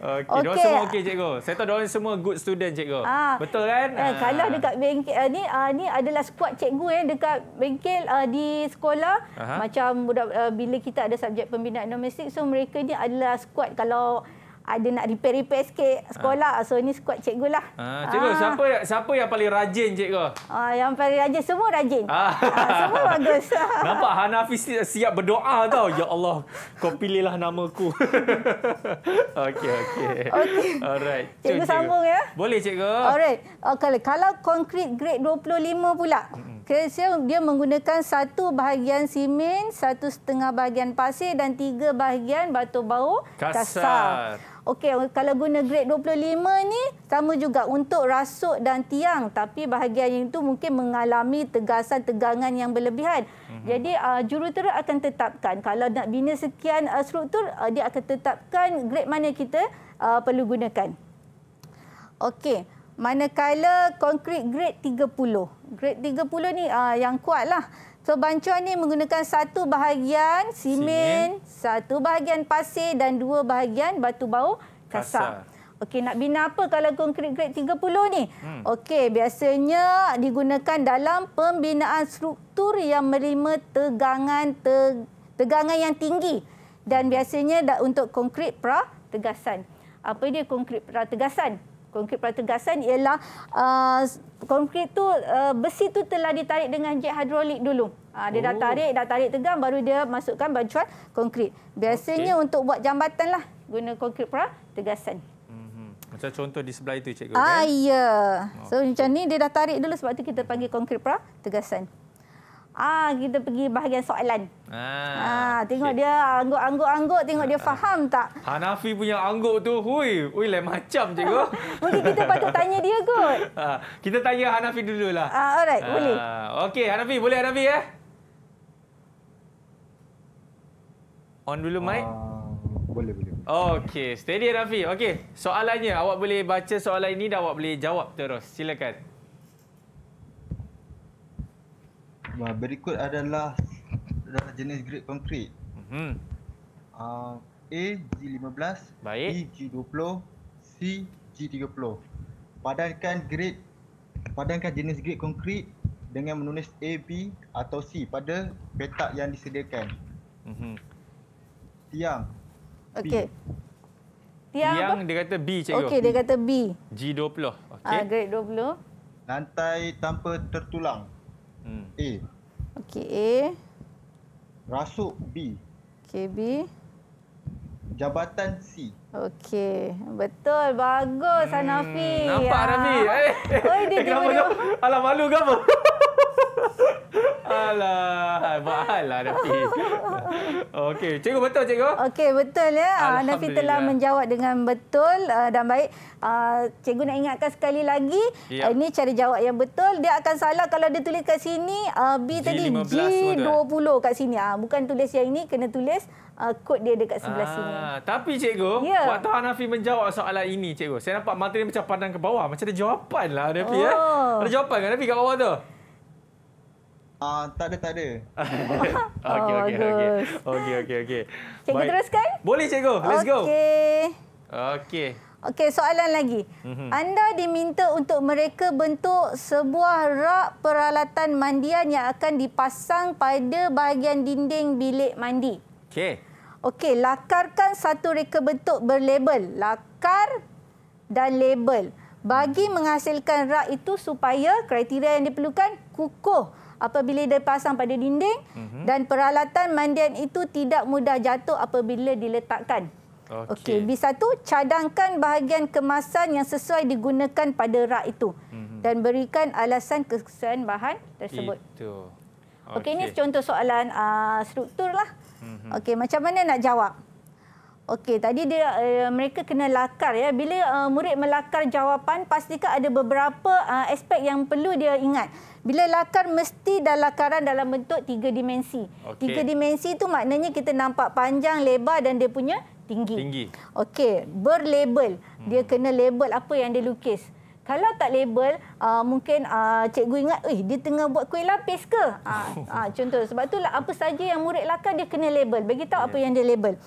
A: Okey, okay. okay. semua okey cikgu. Saya tahu mereka semua good student cikgu. Ah. Betul kan? Eh, ah. Kalau dekat
B: bengkel uh, ni, uh, ni adalah squad cikgu eh, dekat bengkel uh, di sekolah. Aha. Macam uh, bila kita ada subjek pembinaan domestik, so mereka ni adalah squad kalau ada nak repair-repair sikit sekolah. Ha. So ini squad cikgu lah. Ha. Cikgu, ha. siapa
A: siapa yang paling rajin cikgu?
B: Ha. Yang paling rajin, semua rajin. Ha.
A: Ha. Semua bagus. Nampak Hanafi siap berdoa tau. Ya Allah, kau pilihlah namaku. okey, okay. Okay. Alright. Cikgu, cikgu, sambung ya. Boleh cikgu. Alright.
B: Okay. Oh, kalau konkrit grade 25 pula. Dia menggunakan satu bahagian simen, satu setengah bahagian pasir dan tiga bahagian batu bau kasar. kasar. Okey, oh, kalau guna grade 25 ni sama juga untuk rasuk dan tiang tapi bahagian yang itu mungkin mengalami tegasan tegangan yang berlebihan. Mm-hmm. Jadi uh, ah, jurutera akan tetapkan kalau nak bina sekian uh, struktur uh, dia akan tetapkan grade mana kita uh, perlu gunakan. Okey, manakala konkrit grade 30. Grade 30 ni uh, yang kuatlah. lah. So bancuan ni menggunakan satu bahagian simen, simen. satu bahagian pasir dan dua bahagian batu bau kasar. Okey nak bina apa kalau konkrit grade 30 ni? Hmm. Okey biasanya digunakan dalam pembinaan struktur yang menerima tegangan te, tegangan yang tinggi dan biasanya untuk konkrit pra tegasan. Apa dia konkrit pra tegasan? Konkrit pertegasan ialah uh, konkrit tu uh, besi tu telah ditarik dengan jet hidrolik dulu. Uh, dia oh. dah tarik, dah tarik tegang baru dia masukkan bancuan konkrit. Biasanya okay. untuk buat jambatan lah guna konkrit pertegasan.
A: Mhm. Macam contoh di sebelah itu cikgu. Ah, kan? Ya. Yeah.
B: So macam ni dia dah tarik dulu sebab tu kita panggil konkrit pertegasan. Ah kita pergi bahagian soalan. Ah, ah tengok dia angguk-angguk-angguk tengok dia ah. faham tak?
A: Hanafi punya angguk tu, hui, hui lain macam cikgu. Mungkin kita patut
B: tanya dia kot.
A: Ah, kita tanya Hanafi dululah. Ah, alright, ah, boleh. Okey, Hanafi boleh Hanafi eh? On dulu ah, mic. Ah, boleh, boleh. Okey, steady Hanafi. Okey, soalannya awak boleh baca soalan ini dan awak boleh jawab terus. Silakan.
E: Wah, berikut adalah jenis grade konkrit. Mhm. Uh, A G15, Baik. B G20, C G30. Padankan grade padankan jenis grade konkrit dengan menulis A, B atau C pada petak yang disediakan. Mhm. Tiang. Okey.
B: Tiang, Tiang apa? dia kata B cikgu. Okey, dia kata B.
E: G20. Okey.
B: Ah, grade 20.
E: Lantai tanpa tertulang. Hmm. A. Okey A. Rasuk B. Okey B. Jabatan C.
B: Okey. Betul. Bagus hmm. Nampak ya. Ah. Rami. Eh. Oi, dia tiba-tiba. Alah malu ke apa?
A: Alah, mahal lah Nafi. Okey, cikgu betul cikgu?
B: Okey, betul ya. Ah, Nafi telah menjawab dengan betul ah, dan baik. Ah, cikgu nak ingatkan sekali lagi, ya. ini cara jawab yang betul. Dia akan salah kalau dia tulis kat sini, B tadi G15, G20 betul. kat sini. Bukan tulis yang ini, kena tulis kod dia dekat sebelah ah, sini.
A: Tapi cikgu, ya. waktu Hanafi menjawab soalan ini cikgu, saya nampak materi macam pandang ke bawah. Macam ada jawapan lah Nafi. Ya. Oh. Ya. Ada jawapan kan Nafi kat bawah tu?
E: Ah, uh, tak ada, tak
A: ada. okey, okey, okey. Okey, okey, okey. Okey, teruskan? Boleh, cikgu. Let's okay. go. Okey. Okey.
B: Okey, soalan lagi. Mhm. Anda diminta untuk mereka bentuk sebuah rak peralatan mandian yang akan dipasang pada bahagian dinding bilik mandi. Okey. Okey, lakarkan satu reka bentuk berlabel. Lakar dan label. Bagi menghasilkan rak itu supaya kriteria yang diperlukan kukuh apabila dipasang pada dinding mm-hmm. dan peralatan mandian itu tidak mudah jatuh apabila diletakkan. Okey, okay. B satu cadangkan bahagian kemasan yang sesuai digunakan pada rak itu mm-hmm. dan berikan alasan kesesuaian bahan tersebut. Itu. Okey, okay, ini contoh soalan uh, struktur lah. Mm-hmm. Okey, macam mana nak jawab? Okey, tadi dia uh, mereka kena lakar ya. Bila uh, murid melakar jawapan, pastikan ada beberapa uh, aspek yang perlu dia ingat. Bila lakar mesti dalam lakaran dalam bentuk tiga dimensi. Okay. Tiga dimensi itu maknanya kita nampak panjang, lebar dan dia punya tinggi. Tinggi. Okey, berlabel. Dia hmm. kena label apa yang dia lukis. Kalau tak label, uh, mungkin uh, cikgu ingat, eh, dia tengah buat kuih lapis ke? Uh, uh, contoh, sebab itulah apa saja yang murid lakar, dia kena label. Beritahu yeah. apa yang dia label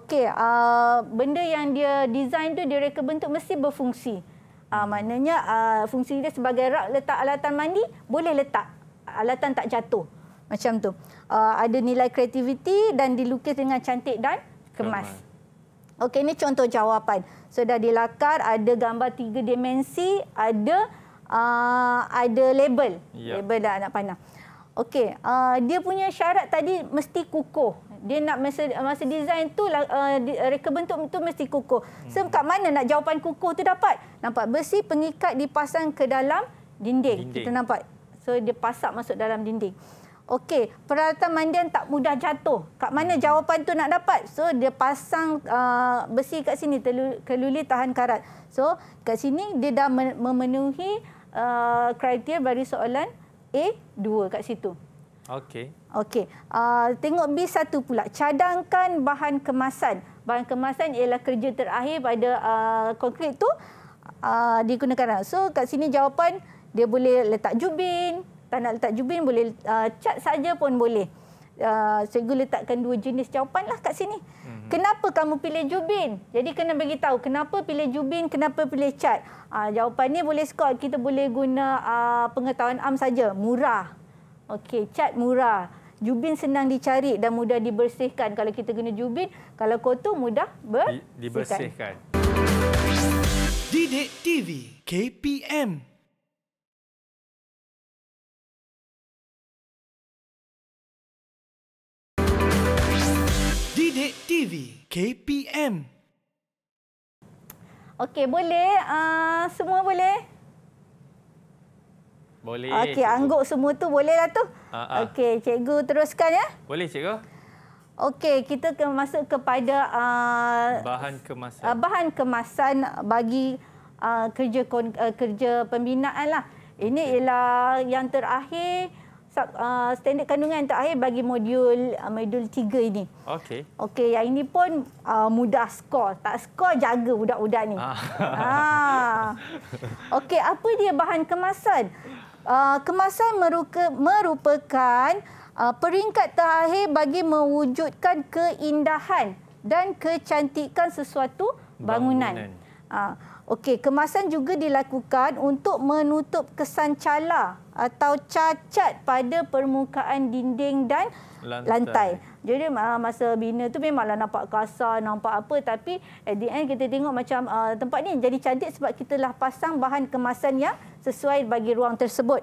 B: okey uh, benda yang dia design tu dia reka bentuk mesti berfungsi. Uh, maknanya uh, fungsi dia sebagai rak letak alatan mandi boleh letak alatan tak jatuh macam tu. Uh, ada nilai kreativiti dan dilukis dengan cantik dan kemas. Okey ini contoh jawapan. Sudah so, dilakar ada gambar tiga dimensi, ada uh, ada label. Ya. Label dah anak panah. Okey, uh, dia punya syarat tadi mesti kukuh dia nak masa masa design tu uh, reka bentuk tu mesti kukuh. So hmm. kat mana nak jawapan kukuh tu dapat? Nampak besi pengikat dipasang ke dalam dinding. dinding. Kita nampak. So dia pasak masuk dalam dinding. Okey, peralatan mandian tak mudah jatuh. Kat mana hmm. jawapan tu nak dapat? So dia pasang uh, besi kat sini keluli tahan karat. So kat sini dia dah memenuhi uh, kriteria bagi soalan A2 kat situ. Okey. Okey. Uh, tengok B1 pula. Cadangkan bahan kemasan. Bahan kemasan ialah kerja terakhir pada uh, konkrit tu uh, digunakan. So kat sini jawapan dia boleh letak jubin. Tak nak letak jubin boleh uh, cat saja pun boleh. Uh, cikgu letakkan dua jenis jawapan lah kat sini. Hmm. Kenapa kamu pilih jubin? Jadi kena bagi tahu kenapa pilih jubin, kenapa pilih cat. Uh, jawapan ni boleh skor. Kita boleh guna uh, pengetahuan am saja. Murah. Okey, cat murah. Jubin senang dicari dan mudah dibersihkan. Kalau kita guna jubin, kalau kotor mudah bersihkan. dibersihkan. Didik TV KPM Didik TV KPM Okey, boleh? Uh, semua boleh?
A: Boleh. Okey, angguk
B: semua tu boleh lah tu. Ah, ah. Okey, cikgu teruskan ya. Boleh cikgu. Okey, kita ke masuk kepada uh, bahan kemasan. Uh, bahan kemasan bagi uh, kerja kon, uh, kerja pembinaan lah. Ini okay. ialah yang terakhir uh, standard kandungan terakhir bagi modul uh, modul 3 ini. Okey. Okey, yang ini pun uh, mudah skor. Tak skor jaga budak-budak ni. Ah. ah. Okey, apa dia bahan kemasan? Uh, kemasan meruka, merupakan uh, peringkat terakhir bagi mewujudkan keindahan dan kecantikan sesuatu bangunan. bangunan. Uh, Okey, kemasan juga dilakukan untuk menutup kesan cala atau cacat pada permukaan dinding dan lantai. lantai. Jadi ah, masa bina tu memanglah nampak kasar, nampak apa tapi at the end kita tengok macam uh, tempat ni jadi cantik sebab kita lah pasang bahan kemasan yang sesuai bagi ruang tersebut.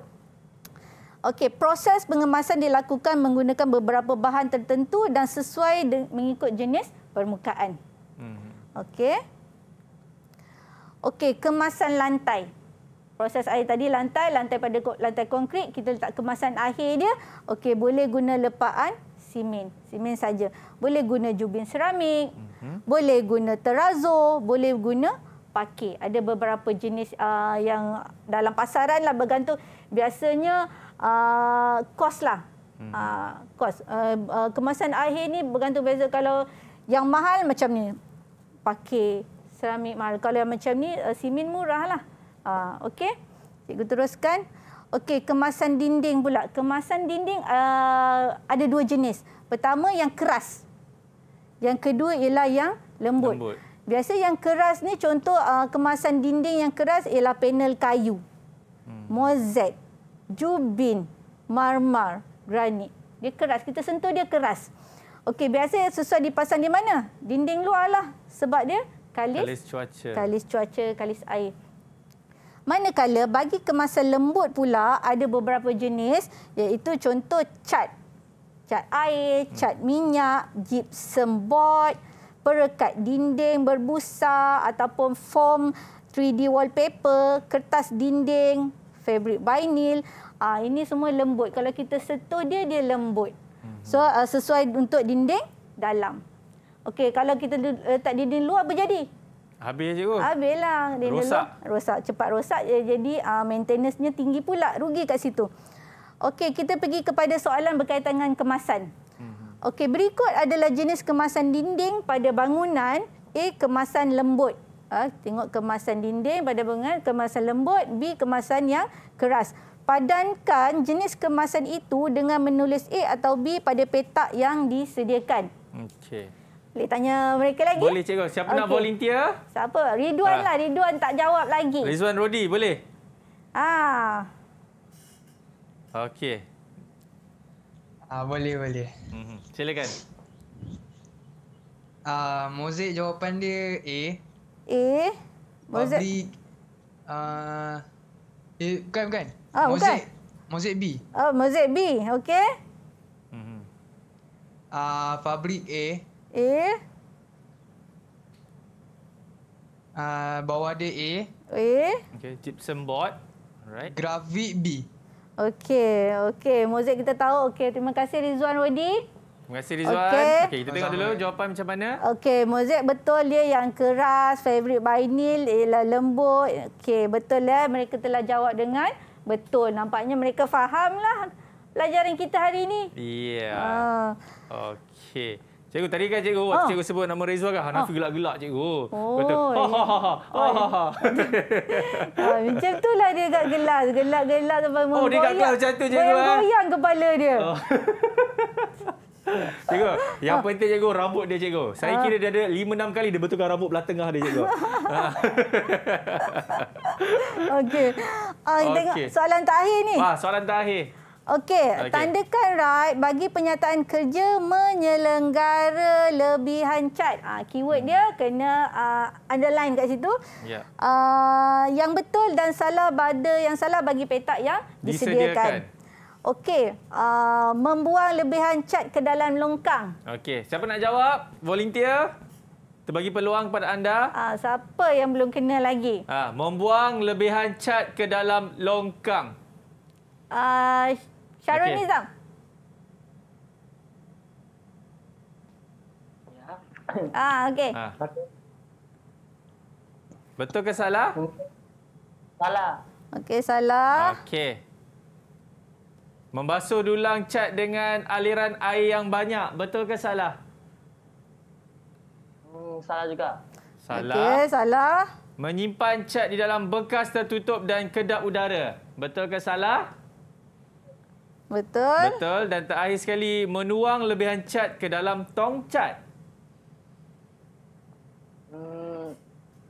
B: Okey, proses pengemasan dilakukan menggunakan beberapa bahan tertentu dan sesuai mengikut jenis permukaan. Hmm. Okey. Okey, kemasan lantai. Proses air tadi lantai, lantai pada lantai konkrit, kita letak kemasan akhir dia. Okey, boleh guna lepaan simen, simen saja. Boleh guna jubin seramik, mm -hmm. boleh guna terazo, boleh guna pakai. Ada beberapa jenis uh, yang dalam pasaran lah bergantung. Biasanya uh, kos lah, mm -hmm. uh, kos. Uh, uh, kemasan akhir ni bergantung beza. Kalau yang mahal macam ni, pakai seramik mahal. Kalau yang macam ni, uh, simen murah lah. Uh, Okey, cikgu teruskan. Okey, kemasan dinding pula. Kemasan dinding uh, ada dua jenis. Pertama yang keras. Yang kedua ialah yang lembut. lembut. Biasa yang keras ni contoh uh, kemasan dinding yang keras ialah panel kayu. Hmm. Mozek, jubin, marmar, granit. Dia keras. Kita sentuh dia keras. Okey, biasa sesuai dipasang di mana? Dinding luar lah. Sebab dia kalis, kalis cuaca. Kalis cuaca, kalis air. Manakala bagi kemasan lembut pula ada beberapa jenis iaitu contoh cat. Cat air, cat minyak, gypsum board, perekat dinding berbusa ataupun foam 3D wallpaper, kertas dinding, fabric vinyl. Ah ini semua lembut. Kalau kita sentuh dia dia lembut. Mhm. So ah, sesuai untuk dinding dalam. Okey, kalau kita letak dinding luar apa jadi? Habis je kot. Habislah. Dia rosak. Dulu, rosak. Cepat rosak. Jadi uh, maintenance-nya tinggi pula. Rugi kat situ. Okey, kita pergi kepada soalan berkaitan dengan kemasan. Mhm. Okey, berikut adalah jenis kemasan dinding pada bangunan. A, kemasan lembut. Ha, tengok kemasan dinding pada bangunan. Kemasan lembut. B, kemasan yang keras. Padankan jenis kemasan itu dengan menulis A atau B pada petak yang disediakan. Okey. Boleh tanya mereka lagi? Boleh cikgu. Siapa okay. nak volunteer? Siapa? Ridwan ha. lah. Ridwan tak jawab lagi. Ridwan Rodi boleh? Ah.
A: Okey. Ah
D: boleh boleh. Hmm. Silakan. Ah ha, Mozek jawapan dia A.
B: A. Mozek. Fabric.
D: Ah eh, bukan bukan. Ah, Mozek. Mozek B.
B: Oh Mozek B. Okey.
D: Hmm. Ah Fabric A. A uh, Bawah dia A A Okay, gypsum board Alright Grafik B
B: Okay, okay Mozek kita tahu Okay, terima kasih Rizwan Wadi
A: Terima kasih Rizwan. Okey, okay, kita tengok dulu jawapan macam mana. Okey, Mozek
B: betul dia yang keras, favorite vinyl ialah lembut. Okey, betul lah. Mereka telah jawab dengan betul. Nampaknya mereka fahamlah pelajaran kita hari ini.
A: Ya. Yeah. Ha. Okey. Cikgu tadi kan cikgu, ha. cikgu sebut nama Rezwa kan? Ah. Hanafi ha. gelak-gelak cikgu. betul. Oh. Kata, ha, ha, ha, ha, ha. ha, ha.
B: Ah, macam itulah dia agak gelas. Gelak-gelak sampai oh, menggoyang. Oh, dia gelak macam tu cikgu. Eh? Menggoyang ha. kepala dia. Oh.
A: Cikgu, yang ha. penting cikgu rambut dia cikgu. Saya kira dia ada lima enam kali dia bertukar rambut belah tengah dia cikgu.
B: Okey. Ah, okay. soalan terakhir ni. Ah,
A: soalan terakhir.
B: Okey, okay. tandakan right bagi penyataan kerja menyelenggara lebihan cat. Ah ha, keyword hmm. dia kena uh, underline kat situ. Yeah. Ya. Uh, yang betul dan salah pada yang salah bagi petak yang disediakan. disediakan. Okey, uh, membuang lebihan cat ke dalam longkang.
A: Okey, siapa nak jawab? Volunteer? Terbagi peluang kepada anda. Ah,
B: siapa yang belum kena lagi?
A: Ah, membuang lebihan cat ke dalam longkang.
B: Ah, Syarul Nizam. Ya. Ah, okey. Ah.
A: Betul ke salah?
B: Salah. Okey, salah.
A: Okey. Membasuh dulang cat dengan aliran air yang banyak. Betul ke salah?
E: Hmm, salah juga. Salah. Okey,
B: salah.
A: Menyimpan cat di dalam bekas tertutup dan kedap udara. Betul ke salah? Betul. Betul dan terakhir sekali menuang lebihan cat ke dalam tong cat.
B: Hmm.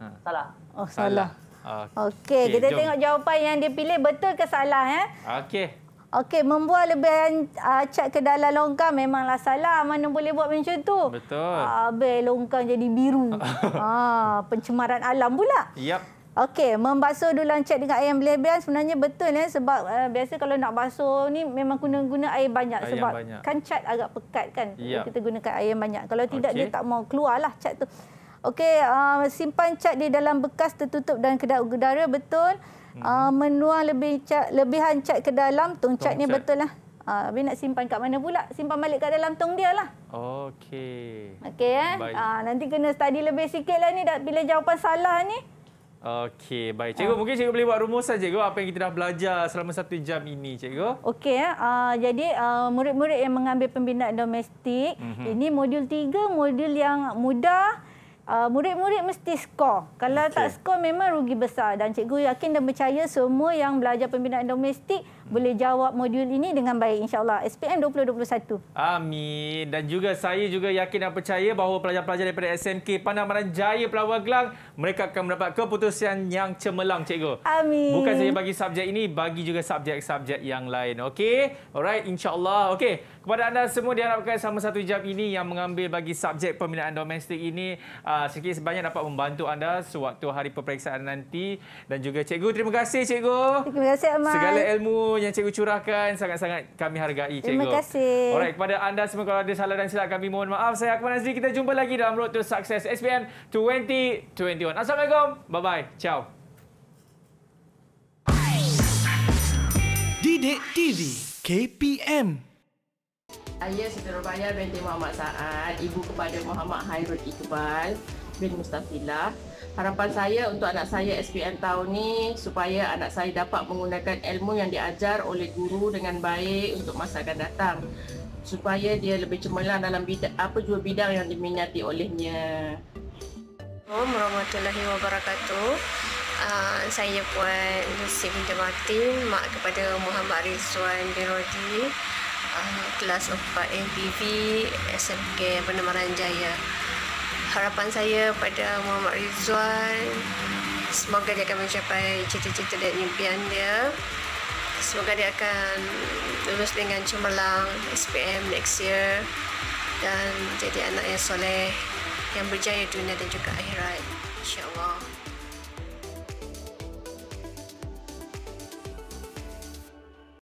B: Ha. Salah. Oh salah. Okey, okay, kita jom. tengok jawapan yang dia pilih betul ke salah eh? Okey. Okey, membuang lebihan uh, cat ke dalam longkang memanglah salah. Mana boleh buat macam tu? Betul. Ah, uh, longkang jadi biru. ah, pencemaran alam pula. Yap. Okey, membasuh dulang cat dengan ayam belian sebenarnya betul eh sebab uh, biasa kalau nak basuh ni memang guna guna air banyak air sebab banyak. kan cat agak pekat kan. Yep. Ya. Kita gunakan air banyak. Kalau tidak okay. dia tak mau keluarlah cat tu. Okey, uh, simpan cat di dalam bekas tertutup dan kedai udara betul. Uh, menuang lebih cat, lebihan cat ke dalam tong, tong cat ni betul lah. Uh, nak simpan kat mana pula? Simpan balik kat dalam tong dia lah.
A: Okey. Okey eh. Uh,
B: nanti kena study lebih sikit lah ni dah Bila jawapan salah ni.
A: Okey, baik. Ah. Cikgu, mungkin cikgu boleh buat saja, cikgu apa yang kita dah belajar selama satu jam ini, cikgu.
B: Okey, uh, jadi ah, murid-murid uh, yang mengambil pembinaan domestik, mm -hmm. ini modul tiga, modul yang mudah. Murid-murid uh, mesti skor. Kalau okay. tak skor, memang rugi besar. Dan cikgu yakin dan percaya semua yang belajar pembinaan domestik, boleh jawab modul ini dengan baik insyaAllah. SPM 2021. Amin.
A: Dan juga saya juga yakin dan percaya bahawa pelajar-pelajar daripada SMK Pandamaran Jaya Pelawar Gelang mereka akan mendapat keputusan yang cemerlang cikgu. Amin. Bukan saja bagi subjek ini, bagi juga subjek-subjek yang lain. Okey? Alright, insyaAllah. Okey. Kepada anda semua diharapkan sama satu jam ini yang mengambil bagi subjek pembinaan domestik ini uh, ah, sedikit sebanyak dapat membantu anda sewaktu hari peperiksaan nanti. Dan juga cikgu, terima kasih
B: cikgu. Terima kasih Amal. Segala
A: ilmu yang cikgu curahkan sangat-sangat kami hargai cikgu. Terima kasih. Alright kepada anda semua kalau ada salah dan silap kami mohon maaf. Saya Akmal Azri kita jumpa lagi dalam Road to Success SPM 2021. Assalamualaikum. Bye bye. Ciao.
D: Didik TV KPM Ayah
C: Surabaya binti Muhammad Saad, ibu kepada Muhammad Hairul Iqbal bin Mustafilah. Harapan saya untuk anak saya SPM tahun ini supaya anak saya dapat menggunakan ilmu yang diajar oleh guru dengan baik untuk masa akan datang supaya dia lebih cemerlang dalam bidang, apa jua bidang yang diminati olehnya.
B: Assalamualaikum warahmatullahi wabarakatuh. Uh, saya Puan Lucy binti Martin, mak kepada Muhammad Rizwan Birodi, uh, kelas 4 MPV SMK Penemaran Jaya harapan saya pada Muhammad Rizwan semoga dia akan mencapai cita-cita dan impian dia semoga dia akan lulus dengan cemerlang SPM next year dan jadi anak yang soleh yang berjaya dunia dan juga akhirat insyaAllah